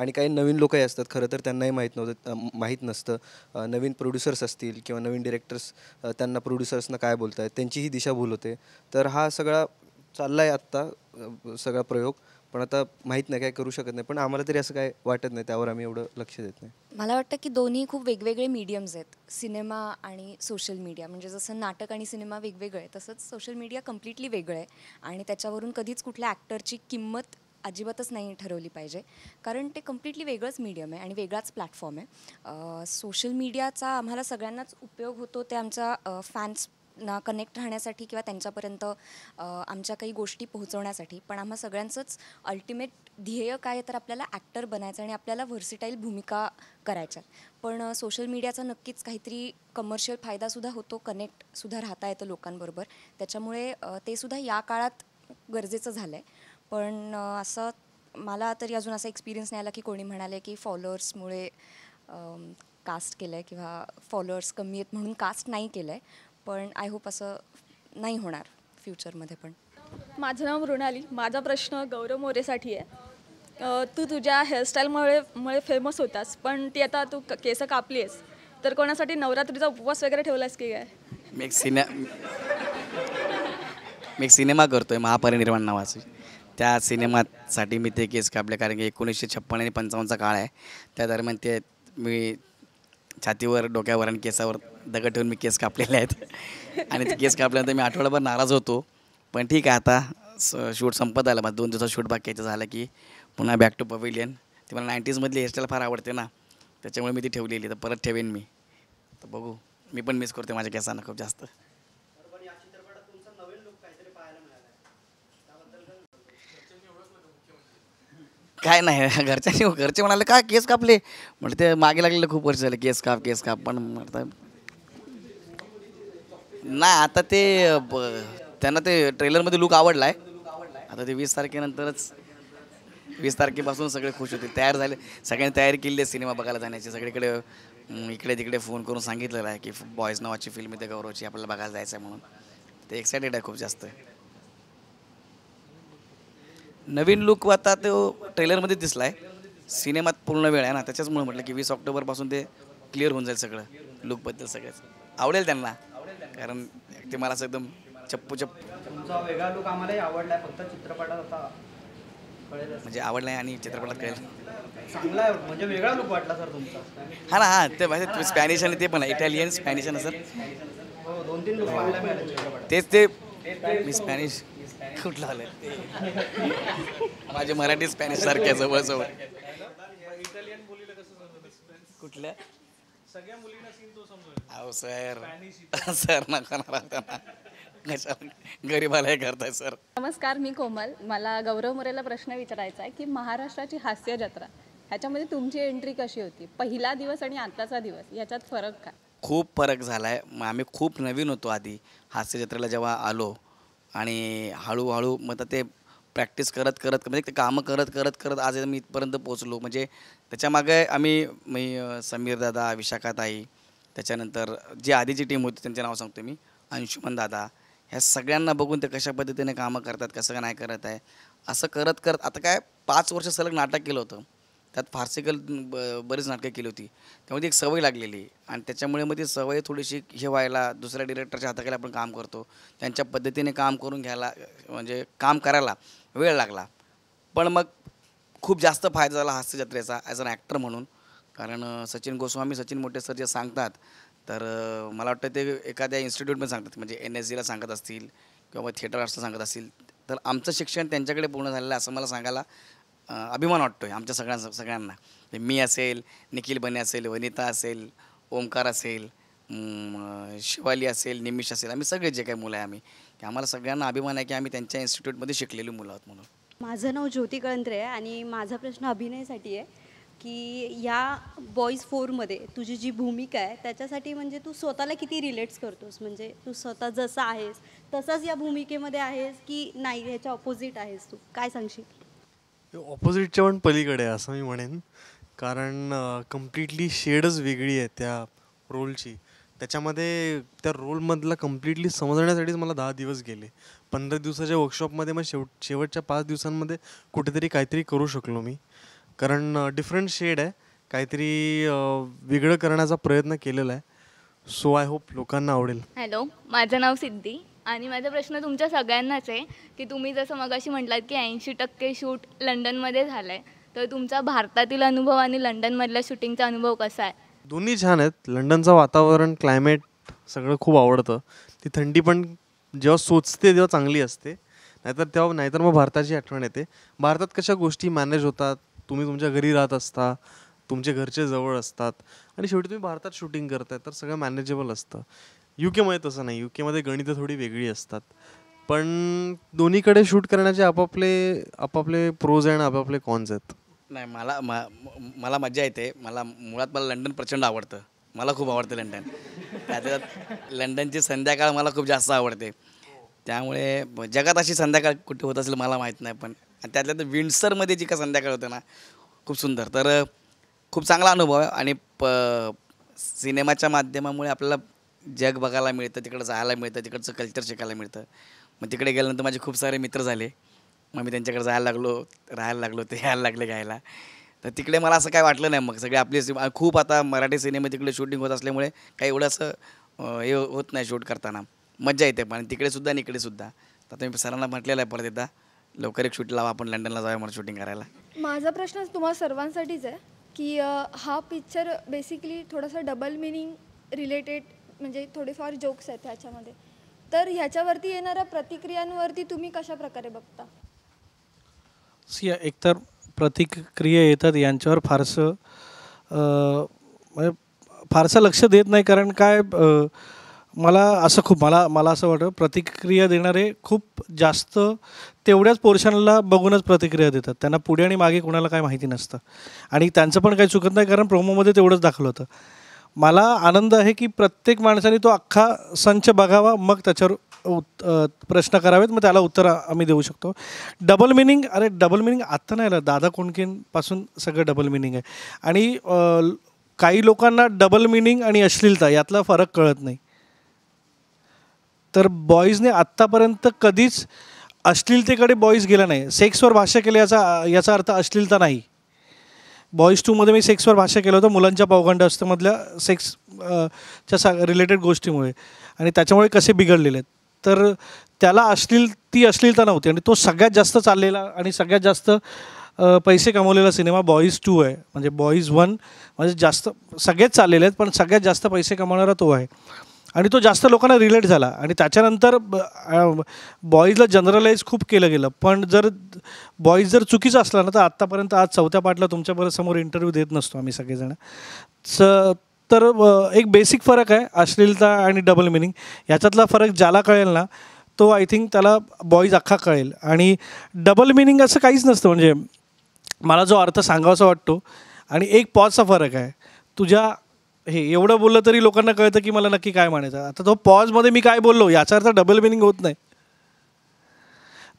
आणि काही नवीन लोकही असतात खरं तर त्यांनाही माहीत नव्हतं माहीत नसतं नवीन प्रोड्युसर्स असतील किंवा नवीन डिरेक्टर्स त्यांना प्रोड्युसर्सना काय बोलत आहेत त्यांचीही भूल होते तर हा सगळा चालला आहे आत्ता सगळा प्रयोग पण आता माहीत नाही काय करू शकत नाही पण आम्हाला तरी असं काय वाटत नाही त्यावर आम्ही एवढं लक्ष देत नाही मला वाटतं की दोन्ही खूप वेगवेगळे मीडियम्स आहेत सिनेमा आणि सोशल मीडिया म्हणजे जसं नाटक आणि सिनेमा वेगवेगळं आहे तसंच सोशल मीडिया कम्प्लिटली वेगळं आहे आणि त्याच्यावरून कधीच कुठल्या ॲक्टरची किंमत अजिबातच नाही ठरवली पाहिजे कारण ते कम्प्लिटली वेगळंच मीडियम आहे आणि वेगळाच प्लॅटफॉर्म आहे सोशल मीडियाचा आम्हाला सगळ्यांनाच उपयोग होतो ते आमच्या फॅन्स ना कनेक्ट राहण्यासाठी किंवा त्यांच्यापर्यंत आमच्या काही गोष्टी पोहोचवण्यासाठी पण आम्हा सगळ्यांचंच अल्टिमेट ध्येय काय तर आपल्याला ॲक्टर बनायचं आणि आपल्याला व्हर्सिटाईल भूमिका करायच्या पण सोशल मीडियाचा नक्कीच काहीतरी कमर्शियल फायदासुद्धा होतो कनेक्टसुद्धा राहता येतं लोकांबरोबर त्याच्यामुळे ते सुद्धा या काळात गरजेचं झालं आहे पण असं मला तरी अजून असा एक्सपिरियन्स नाही आला की कोणी म्हणाले की फॉलोअर्समुळे कास्ट केलं आहे किंवा फॉलोअर्स कमी आहेत म्हणून कास्ट नाही केलं आहे पण आय होप असं नाही होणार फ्युचरमध्ये पण माझं नाव मृणाली माझा प्रश्न गौरव मोरेसाठी आहे तू तुझ्या हेअरस्टाईलमुळे मुळे फेमस होतास पण ती आता तू केसं कापली आहेस तर कोणासाठी नवरात्रीचा उपवास वगैरे ठेवलास की काय मी एक सिने मी एक सिनेमा करतोय महापरिनिर्वाण नावाची त्या सिनेमासाठी मी ते केस कापले कारण की एकोणीसशे छप्पन्न आणि पंचावन्नचा काळ आहे त्या दरम्यान ते मी छातीवर डोक्यावर आणि केसावर दगड ठेवून मी केस कापलेले आहेत आणि ते केस कापल्यानंतर मी आठवड्याभर नाराज होतो पण ठीक आहे आता स शूट संपत आलं मग दोन दिवसात शूट बाकीचं झालं की पुन्हा बॅक टू पवेलियन ती मला नाईन्टीजमधली हेअरस्टाईल फार आवडते ना त्याच्यामुळे मी ती ठेवलेली तर परत ठेवेन मी तर बघू मी पण मिस करते माझ्या केसांना खूप जास्त काय नाही घरच्यांनी घरचे म्हणाले का केस कापले म्हणजे ते मागे लागलेले खूप वर्ष झाले केस काप केस काप पण म्हणतात नाही आता ते त्यांना ते ट्रेलरमध्ये लुक आवडला आहे आता ते वीस तारखेनंतरच वीस तारखेपासून सगळे खुश होते तयार झाले सगळ्यांनी तयारी केली आहे सिनेमा बघायला जाण्याची सगळीकडे इकडे तिकडे फोन करून सांगितलेलं आहे की बॉयज नावाची फिल्म इथे गौरवची आपल्याला बघायला जायचं आहे म्हणून ते एक्सायटेड आहे खूप जास्त नवीन लुक आता तो ट्रेलरमध्ये दिसला आहे सिनेमात पूर्ण वेळ आहे ना त्याच्याचमुळे म्हटलं की वीस ऑक्टोबरपासून ते क्लिअर होऊन जाईल सगळं लुकबद्दल सगळंच आवडेल त्यांना कारण ते मला असं एकदम चप्पू चप्पू वेगळा फक्त चित्रपटात आता म्हणजे आवडलाय आणि चित्रपटात कळेल चांगला म्हणजे वेगळा वाटला सर तुमचा हा ना ते माहिती स्पॅनिश आणि ते पण आहे इटालियन स्पॅनिश आहे सर दोन तीन लुक तेच ते मी स्पॅनिश कुठला माझे मराठी स्पॅनिश सारख्या जवळ जवळ कुठल्या सर सर नका गरीबाला करताय सर नमस्कार मी कोमल मला गौरव मोरेला प्रश्न विचारायचा आहे की महाराष्ट्राची हास्य जत्रा ह्याच्यामध्ये तुमची एंट्री कशी होती पहिला दिवस आणि आताचा दिवस याच्यात फरक काय खूप फरक झालाय आम्ही खूप नवीन होतो आधी हास्य जत्रेला जेव्हा आलो आणि हळूहळू मग ते प्रॅक्टिस करत करत म्हणजे ते कामं करत करत करत आज मी इथपर्यंत पोचलो म्हणजे त्याच्यामागे आम्ही मी समीर दादा विशाखा ताई त्याच्यानंतर जी आधीची टीम होती त्यांचे नाव सांगतो मी अंशुमन दादा ह्या सगळ्यांना बघून ते कशा पद्धतीने कामं करतात कसं काय नाही करत आहे असं करत करत आता काय पाच वर्ष सलग नाटक केलं होतं त्यात फारसे ब बरीच नाटकं केली होती त्यामध्ये एक सवय लागलेली आणि त्याच्यामुळे मग ती सवय थोडीशी हे व्हायला दुसऱ्या डिरेक्टरच्या हाताखाली आपण काम करतो त्यांच्या पद्धतीने काम करून घ्यायला म्हणजे काम करायला वेळ लागला पण मग खूप जास्त फायदा झाला हास्य जत्रेचा ॲज अन ॲक्टर म्हणून कारण सचिन गोस्वामी सचिन मोठे सर जे सांगतात तर मला वाटतं ते एखाद्या इन्स्टिट्यूटमध्ये सांगतात म्हणजे एन एस जीला सांगत असतील किंवा थिएटर असं सांगत असतील तर आमचं शिक्षण त्यांच्याकडे पूर्ण झालेलं असं मला सांगायला अभिमान वाटतो आहे आमच्या सगळ्यां सगळ्यांना मी असेल निखिल बने असेल वनिता असेल ओमकार असेल शिवाली असेल निमिष असेल आम्ही सगळे जे काही मुलं आहे आम्ही की आम्हाला सगळ्यांना अभिमान आहे की आम्ही त्यांच्या इन्स्टिट्यूटमध्ये शिकलेली मुलं आहोत म्हणून माझं नाव ज्योती कळंत्रे आहे आणि माझा प्रश्न अभिनयासाठी आहे की या बॉईज फोरमध्ये तुझी जी भूमिका आहे त्याच्यासाठी म्हणजे तू स्वतःला किती रिलेट्स करतोस म्हणजे तू स्वतः जसा आहेस तसाच या भूमिकेमध्ये आहेस की नाही ह्याच्या ऑपोजिट आहेस तू काय सांगशील ऑपोजिटच्या पण पलीकडे आहे असं मी म्हणेन कारण कम्प्लिटली शेडच वेगळी आहे त्या रोलची त्याच्यामध्ये त्या रोलमधला कम्प्लिटली समजण्यासाठीच मला दहा दिवस गेले पंधरा दिवसाच्या वर्कशॉपमध्ये मग शेवट शेवटच्या पाच दिवसांमध्ये कुठेतरी काहीतरी करू शकलो मी कारण डिफरंट शेड आहे काहीतरी वेगळं करण्याचा प्रयत्न केलेला आहे सो आय होप लोकांना आवडेल हॅलो माझं नाव सिद्धी आणि माझा प्रश्न तुमच्या सगळ्यांनाच आहे की तुम्ही जसं मग अशी म्हटलात की ऐंशी टक्के शूट लंडनमध्ये झालं आहे तर तुमचा भारतातील अनुभव आणि लंडनमधल्या शूटिंगचा अनुभव कसा आहे दोन्ही छान आहेत लंडनचं वातावरण क्लायमेट सगळं खूप आवडतं ती थंडी पण जेव्हा सोचते तेव्हा चांगली असते नाहीतर तेव्हा नाहीतर मग भारताची आठवण येते भारतात कशा गोष्टी मॅनेज होतात तुम्ही तुमच्या घरी राहत असता तुमचे घरचे जवळ असतात आणि शेवटी तुम्ही भारतात शूटिंग करताय तर सगळं मॅनेजेबल असतं युकेमध्ये तसं नाही युकेमध्ये गणितं थोडी वेगळी असतात पण दोन्हीकडे शूट करण्याचे आपापले आपापले प्रोज आणि आपापले कॉन्स आहेत नाही मला मला मजा येते मला मुळात मला लंडन प्रचंड आवडतं मला खूप आवडतं लंडन त्याच्यात लंडनची संध्याकाळ मला खूप जास्त आवडते त्यामुळे जगात अशी संध्याकाळ कुठे होत असेल मला माहीत नाही पण त्यातल्या तर विंडसरमध्ये जी का संध्याकाळ होते ना खूप सुंदर तर खूप चांगला अनुभव आहे आणि प सिनेमाच्या माध्यमामुळे आपल्याला जग बघायला मिळतं तिकडं जायला मिळतं तिकडचं कल्चर शिकायला मिळतं मग तिकडे गेल्यानंतर माझे खूप सारे मित्र झाले मग मी त्यांच्याकडे जायला लागलो राहायला लागलो ते यायला लागले घ्यायला तर तिकडे मला असं काय वाटलं नाही मग सगळे आपले खूप आता मराठी सिनेमे तिकडे शूटिंग होत असल्यामुळे काही एवढं असं हे होत नाही शूट करताना मज्जा येते पण तिकडे सुद्धा आणि इकडे सुद्धा तर मी सरांना म्हटलेलं आहे परत एकदा लवकर एक शूट लावा आपण लंडनला जाऊया म्हणून शूटिंग करायला माझा प्रश्न तुम्हाला सर्वांसाठीच आहे की हा पिक्चर बेसिकली थोडासा डबल मिनिंग रिलेटेड म्हणजे थोडेफार जोक्स आहेत ह्याच्यामध्ये तर ह्याच्यावरती येणाऱ्या प्रतिक्रियांवरती तुम्ही कशा प्रकारे बघता सी एकतर प्रतिक्रिया येतात यांच्यावर फारसं म्हणजे फारसं लक्ष देत नाही कारण काय मला असं खूप मला मला असं वाटतं प्रतिक्रिया देणारे खूप जास्त तेवढ्याच पोर्शनला बघूनच प्रतिक्रिया देतात त्यांना पुढे आणि मागे कोणाला काय माहिती नसतं आणि त्यांचं पण काही चुकत नाही कारण प्रोमोमध्ये तेवढंच दाखवलं होतं मला आनंद आहे की प्रत्येक माणसाने तो अख्खा संच बघावा मग त्याच्यावर प्रश्न करावेत मग त्याला उत्तर आम्ही देऊ शकतो डबल मिनिंग अरे डबल मिनिंग आत्ता नाही आलं दादा कोणकेंपासून सगळं डबल मिनिंग आहे आणि काही लोकांना डबल मिनिंग आणि अश्लीलता यातला फरक कळत नाही तर बॉईजने आत्तापर्यंत कधीच अश्लीलतेकडे बॉईज गेला नाही सेक्सवर भाष्य केलं याचा याचा अर्थ अश्लीलता नाही बॉईज टूमध्ये मी सेक्सवर भाष्य केलं होतं मुलांच्या पावगंड असतेमधल्या सेक्स च्या सा रिलेटेड गोष्टीमुळे आणि त्याच्यामुळे कसे बिघडलेले आहेत तर त्याला अश्लील ती अश्लीलता नव्हती आणि तो सगळ्यात जास्त चाललेला आणि सगळ्यात जास्त पैसे कमवलेला सिनेमा बॉईज टू आहे म्हणजे बॉईज वन म्हणजे जास्त सगळेच चाललेले आहेत पण सगळ्यात जास्त पैसे कमावणारा तो आहे आणि तो जास्त लोकांना रिलेट झाला आणि त्याच्यानंतर बॉईजला जनरलाइज खूप केलं गेलं पण जर बॉईज जर चुकीचं असला ना तर आत्तापर्यंत आज चौथ्या पाठला तुमच्याबरोबर समोर इंटरव्ह्यू देत नसतो आम्ही सगळेजण स तर एक बेसिक फरक आहे अश्लीलता आणि डबल मिनिंग याच्यातला फरक ज्याला कळेल ना तो आय थिंक त्याला बॉईज अख्खा कळेल आणि डबल मिनिंग असं काहीच नसतं म्हणजे मला जो अर्थ सांगावासा वाटतो आणि एक पॉजचा फरक आहे तुझ्या हे एवढं बोललं तरी लोकांना कळतं की मला नक्की काय म्हणायचं आता तो पॉजमध्ये मी काय बोललो याचा अर्थ डबल मिनिंग होत नाही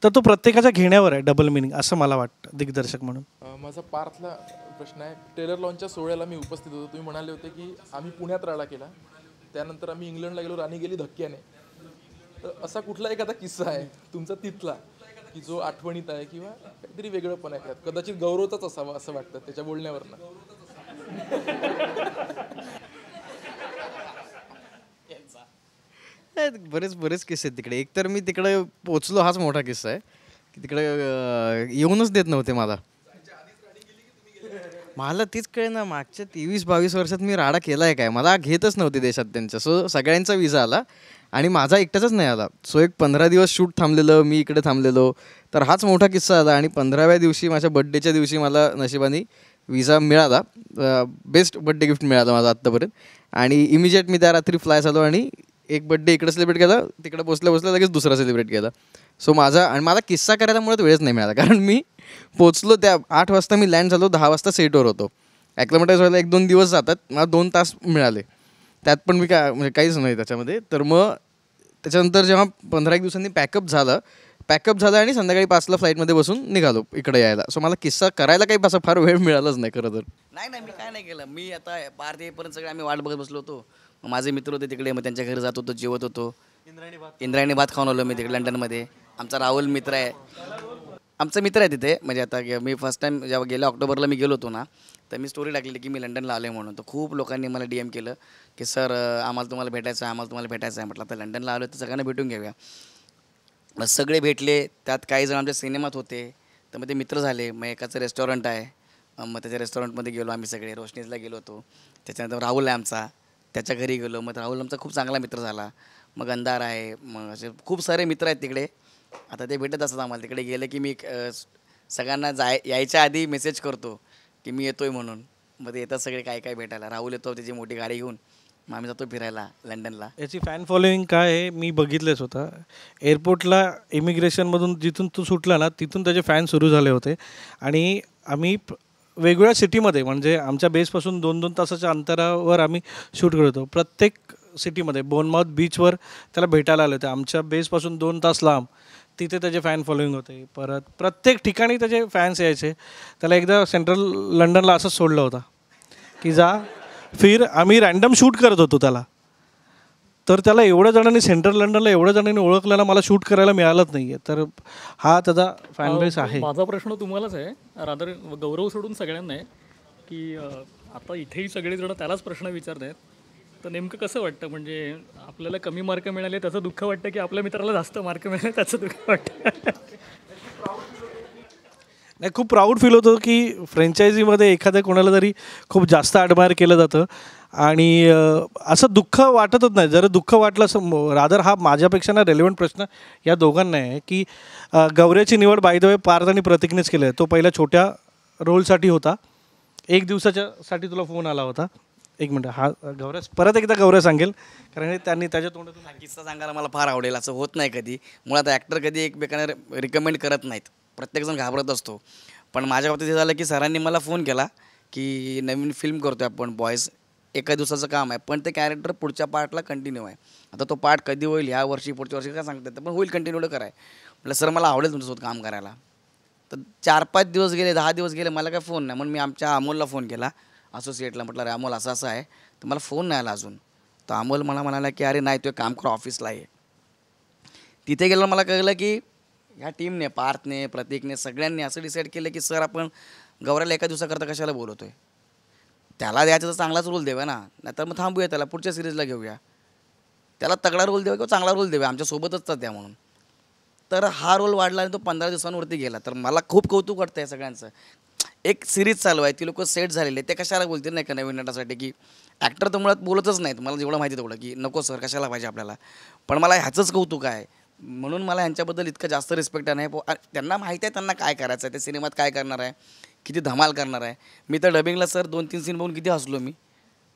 तर तो प्रत्येकाच्या घेण्यावर आहे डबल मिनिंग असं मला वाटतं दिग्दर्शक म्हणून माझा पार्थला प्रश्न आहे टेलर लॉनच्या सोहळ्याला मी उपस्थित होतो तुम्ही म्हणाले होते की आम्ही पुण्यात राडा केला त्यानंतर आम्ही इंग्लंडला गेलो राणी गेली धक्क्याने तर असा कुठला एखादा किस्सा आहे तुमचा तिथला की जो आठवणीत आहे किंवा काहीतरी वेगळं पण आहे कदाचित गौरवचाच असावा असं वाटतं त्याच्या बोलण्यावरनं बरेच बरेच किस्से आहेत तिकडे एकतर मी तिकडे पोचलो हाच मोठा किस्सा आहे की तिकडे येऊनच देत नव्हते मला मला तीच ना मागच्या तेवीस बावीस वर्षात मी राडा केला आहे काय मला घेतच नव्हते देशात त्यांच्या सो सगळ्यांचा विजा आला आणि माझा एकट्याचाच नाही आला सो एक पंधरा दिवस शूट थांबलेलं मी इकडे थांबलेलो तर हाच मोठा किस्सा आला आणि पंधराव्या दिवशी माझ्या बड्डेच्या दिवशी मला नशिबानी विजा मिळाला बेस्ट बड्डे गिफ्ट मिळाला माझा आत्तापर्यंत आणि इमिजिएट मी त्या रात्री फ्लाय झालो आणि एक बड्डे इकडे सेलिब्रेट केला तिकडे बसल्या बसल्या लगेच दुसरा सेलिब्रेट केला सो माझा आणि मला किस्सा करायला मुळात वेळच नाही मिळाला कारण मी पोचलो त्या आठ वाजता मी लँड झालो दहा वाजता सेटवर होतो ॲक्लमेटाईज व्हायला एक दोन दिवस जातात मला दोन तास मिळाले त्यात पण मी काय म्हणजे काहीच नाही त्याच्यामध्ये तर मग त्याच्यानंतर जेव्हा पंधरा एक दिवसांनी पॅकअप झालं पॅकअप झालं आणि संध्याकाळी पाचला फ्लाईटमध्ये बसून निघालो इकडे यायला सो मला किस्सा करायला काही असं फार वेळ मिळालाच नाही खरं तर नाही नाही मी काय नाही केलं मी आता पार येईपर्यंत सगळे आम्ही वाट बघत बसलो होतो माझे मित्र होते तिकडे मग त्यांच्या घरी जात होतो जेवत होतो इंद्रायणी भात इंद्रायणी भात खाऊन आलो मी तिकडे लंडनमध्ये आमचा राहुल मित्र आहे आमचा मित्र आहे तिथे म्हणजे आता मी फर्स्ट टाइम जेव्हा गेल्या ऑक्टोबरला मी गेलो होतो ना तर मी स्टोरी टाकली की मी लंडनला आलो म्हणून तर खूप लोकांनी मला डी एम केलं की सर आम्हाला तुम्हाला भेटायचं आहे आम्हाला तुम्हाला भेटायचं आहे म्हटलं आता लंडनला आलो तर सगळ्यांना भेटून घेऊया सगळे भेटले त्यात काही जण आमच्या सिनेमात होते तर मग ते मित्र झाले मग एकाचं रेस्टॉरंट आहे मग त्याच्या रेस्टॉरंटमध्ये गेलो आम्ही सगळे रोशनीजला गेलो होतो त्याच्यानंतर राहुल आहे आमचा त्याच्या घरी गेलो मग राहुल आमचा खूप चांगला मित्र झाला मग अंधार आहे मग असे खूप सारे मित्र आहेत तिकडे आता ते भेटत असतात आम्हाला तिकडे गेलं की मी सगळ्यांना जाय यायच्या आधी मेसेज करतो की मी येतोय म्हणून मग ते येतात सगळे काय काय भेटायला राहुल येतो त्याची मोठी गाडी घेऊन मग आम्ही जातो फिरायला लंडनला याची फॅन फॉलोईंग काय आहे मी बघितलेच होता एअरपोर्टला इमिग्रेशनमधून जिथून तू सुटला ना तिथून त्याचे फॅन सुरू झाले होते आणि आम्ही वेगवेगळ्या सिटीमध्ये म्हणजे आमच्या बेसपासून दोन दोन तासाच्या अंतरावर आम्ही शूट करत होतो प्रत्येक सिटीमध्ये बोनमाउथ बीचवर त्याला भेटायला आले होते आमच्या बेसपासून दोन तास लांब तिथे त्याचे फॅन फॉलोईंग होते परत प्रत्येक ठिकाणी त्याचे फॅन्स यायचे त्याला एकदा सेंट्रल लंडनला असंच सोडलं होता की जा फिर आम्ही रँडम शूट करत होतो त्याला तर त्याला एवढ्या जणांनी सेंट्रल लंडनला एवढ्या जणांनी ओळखल्याला मला शूट करायला मिळालंच नाही आहे तर हा त्याचा फॅनबेस आहे माझा प्रश्न तुम्हालाच आहे रादर गौरव सोडून सगळ्यांना आहे की आता इथेही जण त्यालाच प्रश्न विचारत आहेत तर नेमकं कसं वाटतं म्हणजे आपल्याला कमी मार्क मिळाले त्याचं दुःख वाटतं की आपल्या मित्राला जास्त मार्क मिळाले त्याचं दुःख वाटतं (laughs) नाही खूप प्राऊड फील होतो की फ्रँचायझीमध्ये एखाद्या कोणाला तरी खूप जास्त अडमायर केलं जातं आणि असं दुःख वाटतच नाही जर दुःख वाटलं असं रादर हा माझ्यापेक्षा ना रेलिव्हंट प्रश्न या दोघांना आहे की गौऱ्याची निवड बायदवे पार्थ आणि प्रतिज्ञेच केलं आहे तो पहिल्या छोट्या रोलसाठी होता एक दिवसाच्यासाठी तुला फोन आला होता एक मिनटं हा गौऱ्या परत एकदा गौऱ्या सांगेल कारण त्यांनी त्याच्या तोंडातून किस्सा सांगायला मला फार आवडेल असं होत नाही कधी मुळात ॲक्टर कधी एकमेकांना रिकमेंड करत नाहीत प्रत्येकजण घाबरत असतो पण माझ्या बाबतीत हे झालं की सरांनी मला फोन केला की नवीन फिल्म करतो आहे आपण बॉयज एका दिवसाचं काम आहे पण ते कॅरेक्टर पुढच्या पार्टला कंटिन्यू आहे आता तो पार्ट कधी होईल ह्या वर्षी पुढच्या वर्षी काय सांगतात पण होईल कंटिन्यू कराय म्हटलं सर मला आवडेल तुमच्यासोबत काम करायला तर चार पाच दिवस गेले दहा दिवस गेले मला काय फोन नाही म्हणून मी आमच्या अमोलला फोन केला असोसिएटला म्हटलं अरे अमोल असं असं आहे तर मला फोन नाही आला अजून तर अमोल मला म्हणाला की अरे नाही तू काम करा ऑफिसला आहे तिथे गेल्यावर मला कळलं की ह्या टीमने पार्थने प्रतीकने सगळ्यांनी असं डिसाईड केलं की सर आपण गौऱ्याला एका दिवसाकरता कशाला बोलवतो आहे त्याला द्यायचा तर चांगलाच रोल देवा ना नाहीतर मग थांबूया त्याला पुढच्या सिरीजला घेऊया त्याला तगडा रोल देवा किंवा चांगला रोल देवा आमच्यासोबतच तर द्या म्हणून तर हा रोल वाढला आणि तो पंधरा दिवसांवरती गेला तर मला खूप कौतुक वाटतं आहे सगळ्यांचं एक सिरीज चालू आहे ती लोक सेट झालेले ते कशाला बोलतील नाही का नवीन नटासाठी की ॲक्टर तर मुळात बोलतच नाहीत मला जेवढं माहिती तेवढं की नको सर कशाला पाहिजे आपल्याला पण मला ह्याचंच कौतुक आहे म्हणून मला यांच्याबद्दल इतकं जास्त रिस्पेक्ट नाही त्यांना माहिती आहे त्यांना काय करायचं आहे त्या सिनेमात काय करणार आहे किती धमाल करणार आहे मी तर डबिंगला सर दोन तीन सीन बघून किती हसलो मी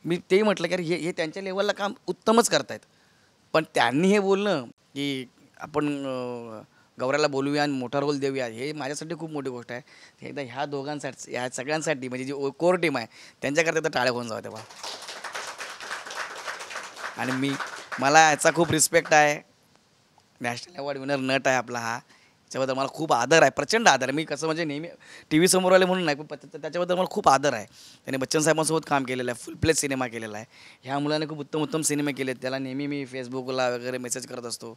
मी तेही म्हटलं की अरे हे हे त्यांच्या लेवलला काम उत्तमच करतायत पण त्यांनी हे बोलणं की आपण गौऱ्याला बोलूया आणि मोठा रोल देऊया हे माझ्यासाठी खूप मोठी गोष्ट आहे एकदा ह्या दोघांसाठी ह्या सगळ्यांसाठी म्हणजे जी कोर टीम आहे त्यांच्याकरता तर टाळ्या होऊन जाऊ तेव्हा आणि मी मला याचा खूप रिस्पेक्ट आहे नॅशनल अवॉर्ड विनर नट आहे आपला हा त्याच्याबद्दल मला खूप आदर आहे प्रचंड आदर आहे मी कसं म्हणजे नेहमी टी व्ही समोर आले म्हणून नाही पण त्याच्याबद्दल मला खूप आदर आहे त्याने बच्चन साहेबांसोबत काम केलेलं आहे फुल प्लेस सिनेमा केलेला आहे ह्या मुलाने खूप उत्तम उत्तम सिनेमे केले त्याला नेहमी मी फेसबुकला वगैरे मेसेज करत असतो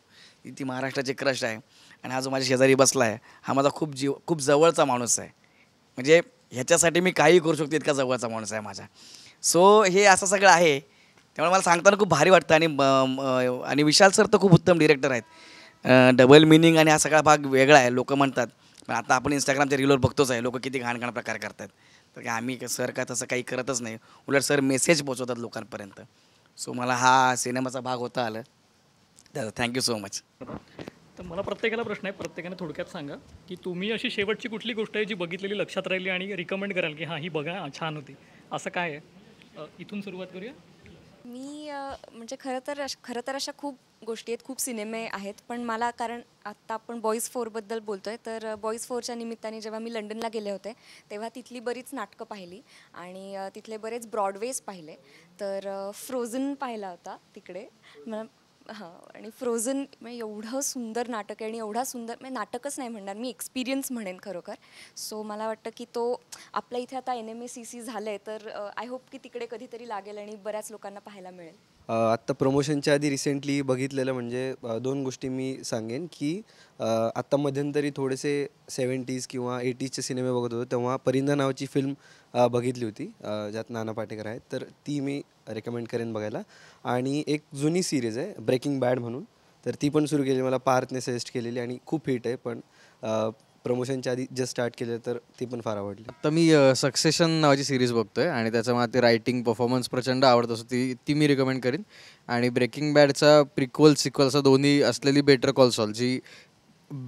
ती महाराष्ट्राची क्रश आहे आणि हा जो माझ्या शेजारी बसला आहे हा माझा खूप जीव खूप जवळचा माणूस आहे म्हणजे ह्याच्यासाठी मी काहीही करू शकतो इतका जवळचा माणूस आहे माझा सो हे असं सगळं आहे त्यामुळे मला सांगताना खूप भारी वाटतं आणि आणि विशाल सर तर खूप उत्तम डिरेक्टर आहेत डबल मिनिंग आणि हा सगळा भाग वेगळा आहे लोकं म्हणतात पण आता आपण इंस्टाग्रामचे रिलवर बघतोच आहे लोकं किती घाण प्रकार करतात तर आम्ही सर का तसं काही करतच नाही उलट सर मेसेज पोचवतात लोकांपर्यंत सो मला हा सिनेमाचा भाग होता आलं दादा थँक्यू सो मच तर मला प्रत्येकाला प्रश्न आहे प्रत्येकाने थोडक्यात सांगा की तुम्ही अशी शेवटची कुठली गोष्ट आहे जी बघितलेली लक्षात राहिली आणि रिकमेंड कराल की हां ही बघा छान होती असं काय आहे इथून सुरुवात करूया मी म्हणजे खरं तर खरं तर अशा खूप गोष्टी आहेत खूप सिनेमे आहेत पण मला कारण आत्ता आपण बॉईज फोरबद्दल बोलतो आहे तर बॉईज फोरच्या निमित्ताने जेव्हा मी लंडनला गेले होते तेव्हा तिथली बरीच नाटकं पाहिली आणि तिथले बरेच ब्रॉडवेज पाहिले तर फ्रोझन पाहिला होता तिकडे मला हां आणि फ्रोझन म्हणजे एवढं सुंदर नाटक आहे आणि एवढा सुंदर म्हणजे नाटकच नाही म्हणणार मी एक्सपिरियन्स म्हणेन खरोखर सो मला वाटतं की तो आपल्या इथे आता N M A C C झालं आहे तर आय होप की तिकडे कधीतरी लागेल आणि बऱ्याच लोकांना पाहायला मिळेल आत्ता प्रमोशनच्या आधी रिसेंटली बघितलेलं म्हणजे दोन गोष्टी मी सांगेन की आत्ता मध्यंतरी थोडेसे सेवन्टीज किंवा एटीजचे सिनेमे बघत होतो तेव्हा परिंदा नावाची फिल्म बघितली होती ज्यात नाना पाटेकर आहेत तर ती मी रेकमेंड करेन बघायला आणि एक जुनी सिरीज आहे ब्रेकिंग बॅड म्हणून तर ती पण सुरू केली मला पार्थने सजेस्ट केलेली आणि खूप हिट आहे पण प्रमोशनच्या आधी जस्ट स्टार्ट केलं तर ती पण फार आवडली तर मी सक्सेशन नावाची सिरीज बघतोय आणि त्याचं मला ते रायटिंग परफॉर्मन्स प्रचंड आवडत असतो ती ती मी रिकमेंड करीन आणि ब्रेकिंग बॅडचा प्रिक्वल सिक्वल असा दोन्ही असलेली बेटर कॉल सॉल जी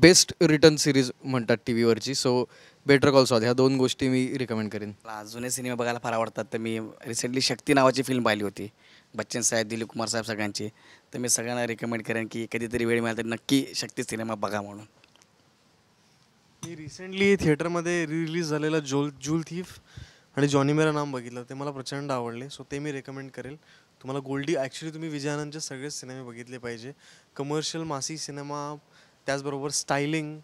बेस्ट रिटर्न सिरीज म्हणतात टी व्हीवरची सो बेटर कॉल सॉल ह्या दोन गोष्टी मी रिकमेंड करेन मला जुने सिनेमे बघायला फार आवडतात तर मी रिसेंटली शक्ती नावाची फिल्म पाहिली होती बच्चन साहेब दिलीप कुमार साहेब सगळ्यांची तर मी सगळ्यांना रिकमेंड करेन की कधीतरी वेळ मिळाला तरी नक्की शक्ती सिनेमा बघा म्हणून मी रिसेंटली थिएटरमध्ये रिलीज झालेला जोल जुल थीफ आणि जॉनी मेरा नाम बघितलं ते मला प्रचंड आवडले सो ते मी रेकमेंड करेल तुम्हाला गोल्डी ॲक्च्युली तुम्ही विजयानंदचे सगळेच सिनेमे बघितले पाहिजे कमर्शियल मासी सिनेमा त्याचबरोबर स्टायलिंग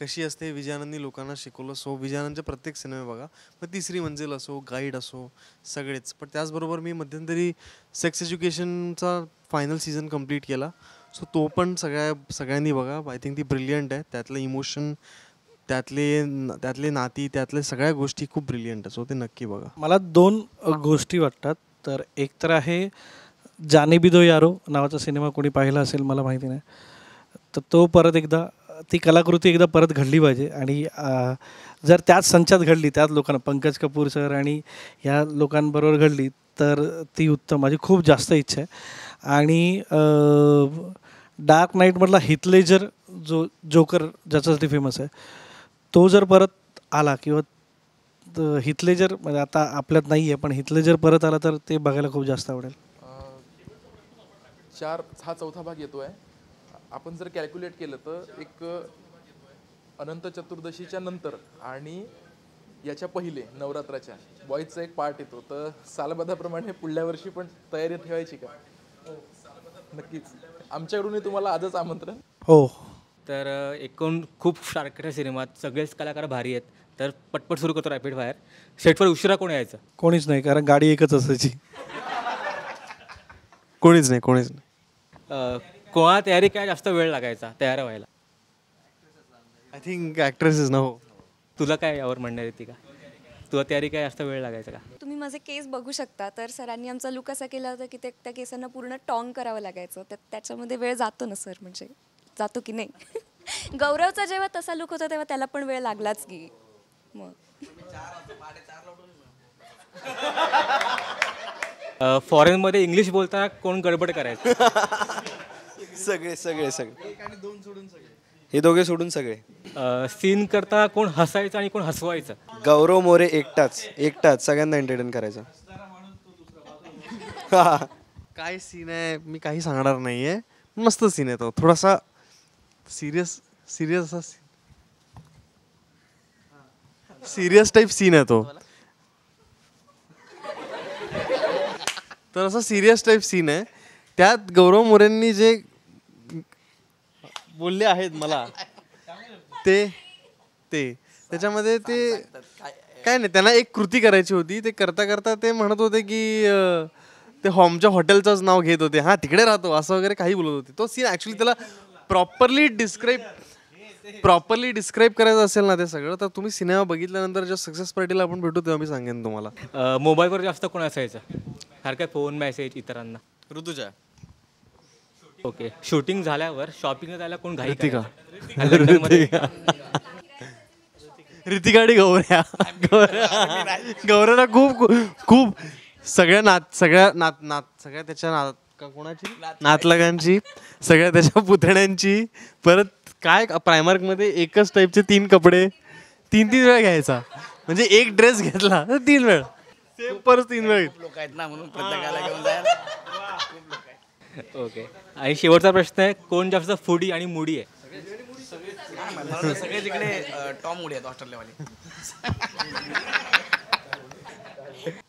कशी असते विजयानंदनी लोकांना शिकवलं असो विजयानंदचे प्रत्येक सिनेमे बघा मग तिसरी मंजिल असो गाईड असो सगळेच पण त्याचबरोबर मी मध्यंतरी सेक्स एज्युकेशनचा फायनल सीझन कंप्लीट केला सो तो पण सगळ्या सगळ्यांनी बघा आय थिंक ती ब्रिलियंट आहे त्यातलं इमोशन त्यातले त्यातले नाती त्यातले सगळ्या गोष्टी खूप ब्रिलियंट आहे सो ते नक्की बघा मला दोन गोष्टी वाटतात तर एक तर आहे जानेबी दो यारो नावाचा सिनेमा कोणी पाहिला असेल मला माहिती नाही तर तो परत एकदा ती कलाकृती एकदा परत घडली पाहिजे आणि जर त्याच संचात घडली त्याच लोकांना पंकज कपूर सर आणि ह्या लोकांबरोबर घडली तर ती उत्तम माझी खूप जास्त इच्छा आहे आणि डार्क नाईटमधला हितलेजर जो जोकर ज्याच्यासाठी फेमस आहे तो जर परत आला किंवा हितलेजर म्हणजे आता आपल्यात नाही आहे पण हितलेजर परत आला तर ते बघायला खूप जास्त आवडेल चार हा चौथा भाग येतो आहे आपण जर कॅल्क्युलेट केलं तर एक अनंत चतुर्दशीच्या नंतर आणि याच्या पहिले नवरात्राच्या बॉईजचा एक पार्ट येतो तर सालबदाप्रमाणे पुढल्या वर्षी पण तयारी ठेवायची का नक्कीच आमच्याकडूनही तुम्हाला आजच आमंत्रण हो तर एकूण खूप शार्कच्या सिनेमात सगळेच कलाकार भारी आहेत तर पटपट सुरू करतो रॅपिड फायर सेटवर उशिरा कोण यायचं कोणीच नाही कारण गाडी एकच असायची कोणीच नाही कोणीच नाही कोणा तयारी काय जास्त वेळ लागायचा तयार व्हायला आय थिंक ॲक्ट्रेसेस नो तुला काय यावर म्हणणार आहे ती का तुला तयारी काय जास्त वेळ लागायचा का तुम्ही माझे केस बघू शकता तर सरांनी आमचा लुक असा केला होता की ते त्या केसांना पूर्ण टॉंग करावं लागायचं तर त्याच्यामध्ये वेळ जातो ना सर म्हणजे जातो की नाही (laughs) गौरवचा जेव्हा तसा लुक होता तेव्हा त्याला पण वेळ लागलाच की मग फॉरेनमध्ये इंग्लिश बोलताना कोण गडबड करायचं (laughs) सगळे सगळे सगळे सोडून सगळे हे दोघे सोडून सगळे सीन करता कोण हसायचं आणि कोण हसवायचं गौरव मोरे एकटाच एकटाच सगळ्यांना एंटरटेन करायचं (laughs) काय सीन आहे मी काही सांगणार नाहीये मस्त सीन आहे तो थोडासा सिरियस सिरियस असा सिरियस टाईप सीन आहे तो तर असा सिरियस टाईप सीन आहे त्यात गौरव मोरेंनी जे बोलले आहेत मला (laughs) ते ते त्याच्यामध्ये ते काय नाही त्यांना एक कृती करायची होती ते करता करता ते म्हणत होते की ते होमच्या हॉटेलचंच नाव घेत होते हां तिकडे राहतो असं वगैरे काही बोलत होते तो सीन ऍक्च्युली त्याला प्रॉपरली डिस्क्राईब प्रॉपरली डिस्क्राईब करायचं असेल ना ते सगळं तर तुम्ही सिनेमा बघितल्यानंतर ज्या सक्सेस पार्टीला आपण भेटू तेव्हा मी सांगेन तुम्हाला मोबाईलवर जास्त कोण असायचं सारखं फोन मेसेज इतरांना ऋतुजा ओके शूटिंग झाल्यावर शॉपिंग जायला कोण घाई ऋतिका ऋतिका आणि गौऱ्या गौऱ्याला खूप खूप सगळ्या नात सगळ्या नात नात सगळ्या त्याच्या नात कोणाची नातलगांची सगळ्या त्याच्या पुतण्यांची परत काय प्रायमार्कमध्ये एकच टाईपचे तीन कपडे तीन तीन वेळा घ्यायचा म्हणजे एक ड्रेस घेतला तीन वेळ सेम परत तीन वेळ लोक आहेत ना म्हणून प्रत्येकाला घेऊन जायला ओके आणि शेवटचा प्रश्न आहे कोण जास्त फुडी आणि मुडी आहे सगळे तिकडे टॉम मुडी आहेत ऑस्ट्रेलियावाले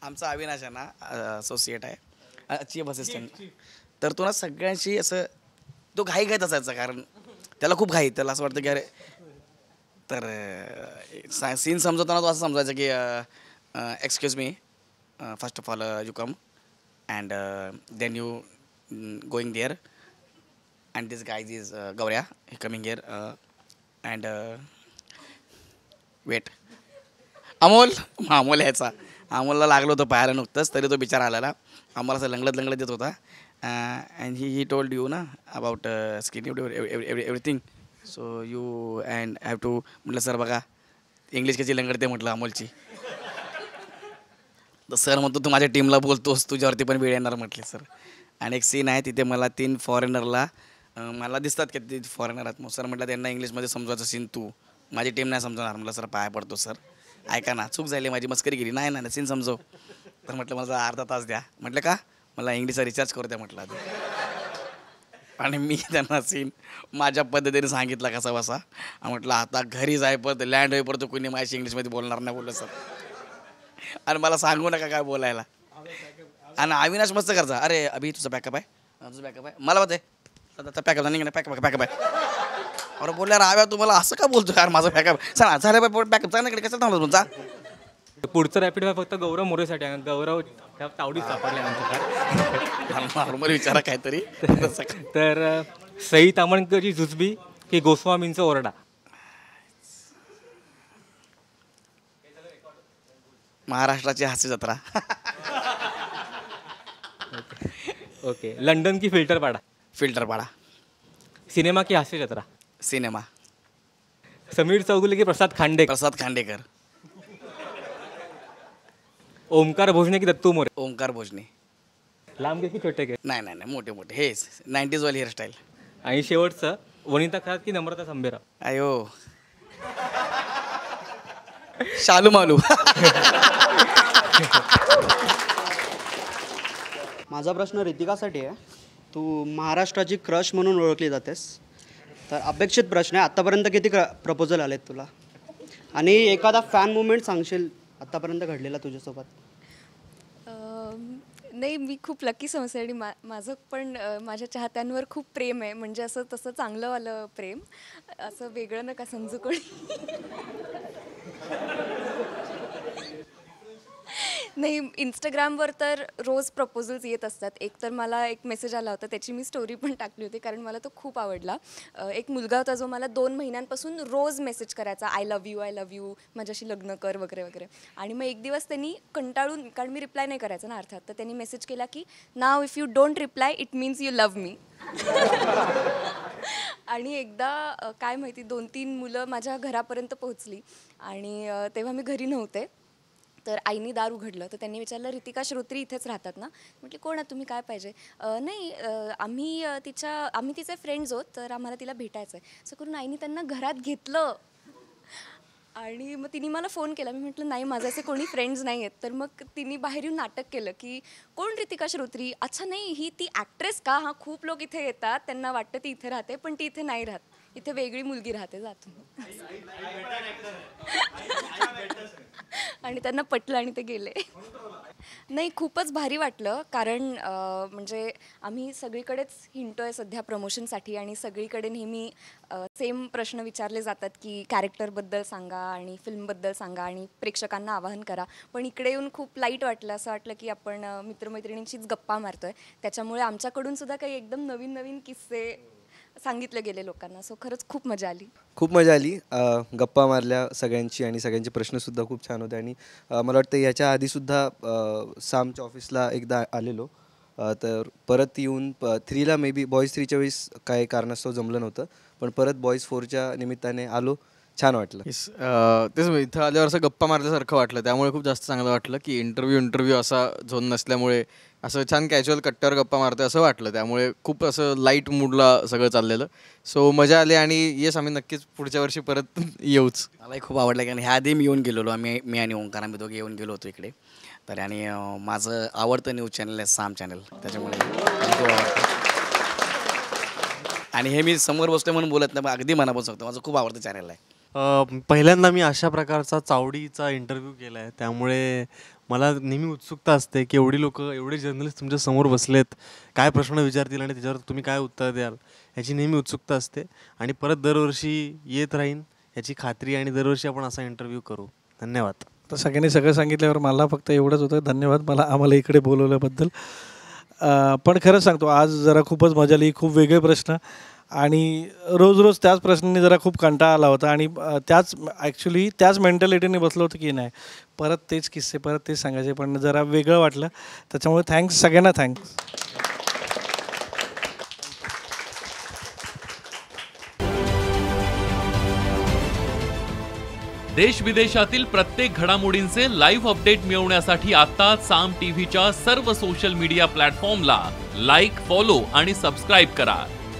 आमचा अविनाश आहे ना असोसिएट आहे चीफ असिस्टंट तर तो ना सगळ्यांशी असं तो घाई घाईत असायचा कारण त्याला खूप घाई त्याला असं वाटतं की अरे तर सीन समजवताना तो असं समजायचं की excuse me first of all you come and then you Mm, going there and this guy is uh, Gaurya coming here uh, and uh, wait Amol Amol ह्याचा अमोलला लागलो होतो पाहायला नुकतंच तरी तो बिचारा आलेला आम्हाला असं लंगलत लंगलत देत होता and he he told you ना about skin everything so you and have to म्हटलं सर बघा इंग्लिश कशी लंगडते म्हटलं अमोलची तर सर म्हणतो तू माझ्या टीमला बोलतोस तुझ्यावरती पण वेळ येणार म्हटले सर आणि एक सीन आहे तिथे मला तीन फॉरेनरला मला दिसतात की ते फॉरेनर आहेत मग सर म्हटलं त्यांना इंग्लिशमध्ये समजवायचं सीन तू माझी टीम नाही समजवणार म्हटलं सर पाया पडतो सर ऐका ना चूक झाली माझी मस्करी गेली नाही ना सीन समजव तर म्हटलं मला अर्धा तास द्या म्हटलं का मला इंग्लिशचा रिचार्ज करू द्या म्हटलं आणि मी त्यांना सीन माझ्या पद्धतीने सांगितला कसा बसा म्हटलं आता घरी पडतं लँड होईपर्यंत कुणी माझ्याशी इंग्लिशमध्ये बोलणार नाही बोललं सर आणि मला सांगू नका काय बोलायला आणि अविनाश मस्त करता अरे अभि तुझा बॅकअप आहे तुझा बॅकअप आहे मला मत आहे पॅकअप नाही पॅकअप पॅकअप आहे अरे बोलल्या राव्या तुम्हाला असं का बोलतो यार माझा बॅकअप सर झालं बाय बॅकअप चांगला इकडे कसं थांबला तुमचा पुढचं रॅपिड फाय फक्त गौरव मोरेसाठी आहे गौरव त्या तावडीत सापडल्यानंतर नॉर्मल विचारा काहीतरी तर सई तामणकरची झुजबी की गोस्वामींचा ओरडा महाराष्ट्राची हास्य जत्रा ओके लंदन की filter Pada filter Pada cinema की हास्य जत्रा सिनेमा समीर चौगुले की प्रसाद खांडे प्रसाद खांडेकर ओमकार भोजने की दत्तू मोरे ओमकार भोजने लांब की छोटे के नाही नाही नाही मोठे मोठे हेच नाईन्टीज वाली हेअरस्टाईल आणि शेवटचं वनिता खरात की नम्रता संभेरा आयो शालू मालू (laughs) माझा प्रश्न रितिकासाठी आहे तू महाराष्ट्राची क्रश म्हणून ओळखली जातेस तर अपेक्षित प्रश्न आहे आत्तापर्यंत किती क्र प्रपोजल आलेत तुला आणि एखादा फॅन मुवमेंट सांगशील आत्तापर्यंत घडलेला तुझ्यासोबत नाही मी खूप लकी समजते आणि मा माझं पण माझ्या चाहत्यांवर खूप प्रेम आहे म्हणजे असं तसं चांगलंवालं प्रेम असं वेगळं नका समजू कोणी नाही इंस्टाग्रामवर तर रोज प्रपोजल्स येत असतात एक तर मला एक मेसेज आला होता त्याची मी स्टोरी पण टाकली होती कारण मला तो खूप आवडला एक मुलगा होता जो मला दोन महिन्यांपासून रोज मेसेज करायचा I love you I love you माझ्याशी लग्न कर वगैरे वगैरे आणि मग एक दिवस त्यांनी कंटाळून कारण मी रिप्लाय नाही करायचा ना अर्थात तर त्यांनी मेसेज केला की नाव if you don't reply it means you love me आणि एकदा काय माहिती दोन तीन मुलं माझ्या घरापर्यंत पोहोचली आणि तेव्हा मी घरी नव्हते तर आईनी दार उघडलं तर त्यांनी विचारलं रितिका श्रोत्री इथेच राहतात ना म्हटली कोण तुम्ही काय पाहिजे नाही आम्ही तिच्या आम्ही तिचे फ्रेंड्स आहोत तर आम्हाला तिला भेटायचं आहे असं करून आईनी त्यांना घरात घेतलं आणि मग तिने मला फोन केला मी म्हटलं नाही माझं असे कोणी फ्रेंड्स नाही आहेत तर मग तिने बाहेर येऊन नाटक केलं की कोण रितिका श्रोत्री अच्छा नाही ही ती ॲक्ट्रेस का हा खूप लोक इथे येतात त्यांना वाटतं ती इथे राहते पण ती इथे नाही राहत इथे वेगळी मुलगी राहते जातो आणि त्यांना पटलं आणि ते गेले नाही खूपच भारी वाटलं कारण म्हणजे आम्ही सगळीकडेच आहे सध्या प्रमोशनसाठी आणि सगळीकडे नेहमी सेम प्रश्न विचारले जातात की कॅरेक्टरबद्दल सांगा आणि फिल्मबद्दल सांगा आणि प्रेक्षकांना आवाहन करा पण इकडे येऊन खूप लाईट वाटलं असं वाटलं की आपण मित्रमैत्रिणींचीच गप्पा मारतोय त्याच्यामुळे आमच्याकडून सुद्धा काही एकदम नवीन नवीन किस्से सांगितलं गेले लोकांना सो खरंच खूप मजा आली खूप मजा आली गप्पा मारल्या सगळ्यांची आणि सगळ्यांचे प्रश्नसुद्धा खूप छान होते आणि मला वाटतं याच्या आधीसुद्धा सामच्या ऑफिसला एकदा आलेलो तर परत येऊन प थ्रीला मे बी बॉईज थ्रीच्या वेळेस काही कारणास्तव जमलं नव्हतं पण परत बॉईज फोरच्या निमित्ताने आलो छान वाटलं तेच इथं आल्यावर असं गप्पा मारल्यासारखं वाटलं त्यामुळे खूप जास्त चांगलं वाटलं की इंटरव्ह्यू इंटरव्ह्यू असा झोन नसल्यामुळे असं छान कॅज्युअल कट्ट्यावर गप्पा मारतो असं वाटलं त्यामुळे खूप असं लाईट मूडला सगळं चाललेलं सो मजा आली आणि येस आम्ही नक्कीच पुढच्या वर्षी परत (laughs) येऊच मलाही खूप आवडलं कारण ह्या आधी मी येऊन गेलेलो आम्ही मी आणि ओंकार आम्ही दोघे येऊन गेलो होतो इकडे तर आणि माझं आवडतं न्यूज चॅनल आहे साम चॅनल त्याच्यामुळे आणि हे मी समोर बसले म्हणून बोलत नाही अगदी मनापासून सांगतो माझं खूप आवडतं चॅनल आहे पहिल्यांदा मी अशा प्रकारचा चावडीचा इंटरव्ह्यू केला आहे त्यामुळे मला नेहमी उत्सुकता असते की एवढी लोक एवढे जर्नलिस्ट तुमच्या समोर बसलेत काय प्रश्न विचारतील आणि त्याच्यावर तुम्ही काय उत्तर द्याल याची नेहमी उत्सुकता असते आणि परत दरवर्षी येत राहीन याची खात्री आणि दरवर्षी आपण असा इंटरव्ह्यू करू धन्यवाद तर सगळ्यांनी सगळं सांगितल्यावर मला फक्त एवढंच होतं धन्यवाद मला आम्हाला इकडे बोलवल्याबद्दल पण खरंच सांगतो आज जरा खूपच मजा आली खूप वेगळे प्रश्न आणि रोज रोज त्याच प्रश्नांनी जरा खूप कंटाळा आला होता आणि त्याच ॲक्च्युली त्याच मेंटॅलिटीने बसलो होतं की नाही परत तेच किस्से परत तेच सांगायचे पण जरा वेगळं वाटलं त्याच्यामुळे थँक्स सगळ्यांना थँक्स देश विदेशातील प्रत्येक घडामोडींचे लाईव्ह अपडेट मिळवण्यासाठी आता साम टीव्हीच्या सर्व सोशल मीडिया प्लॅटफॉर्मला लाईक फॉलो आणि सबस्क्राईब करा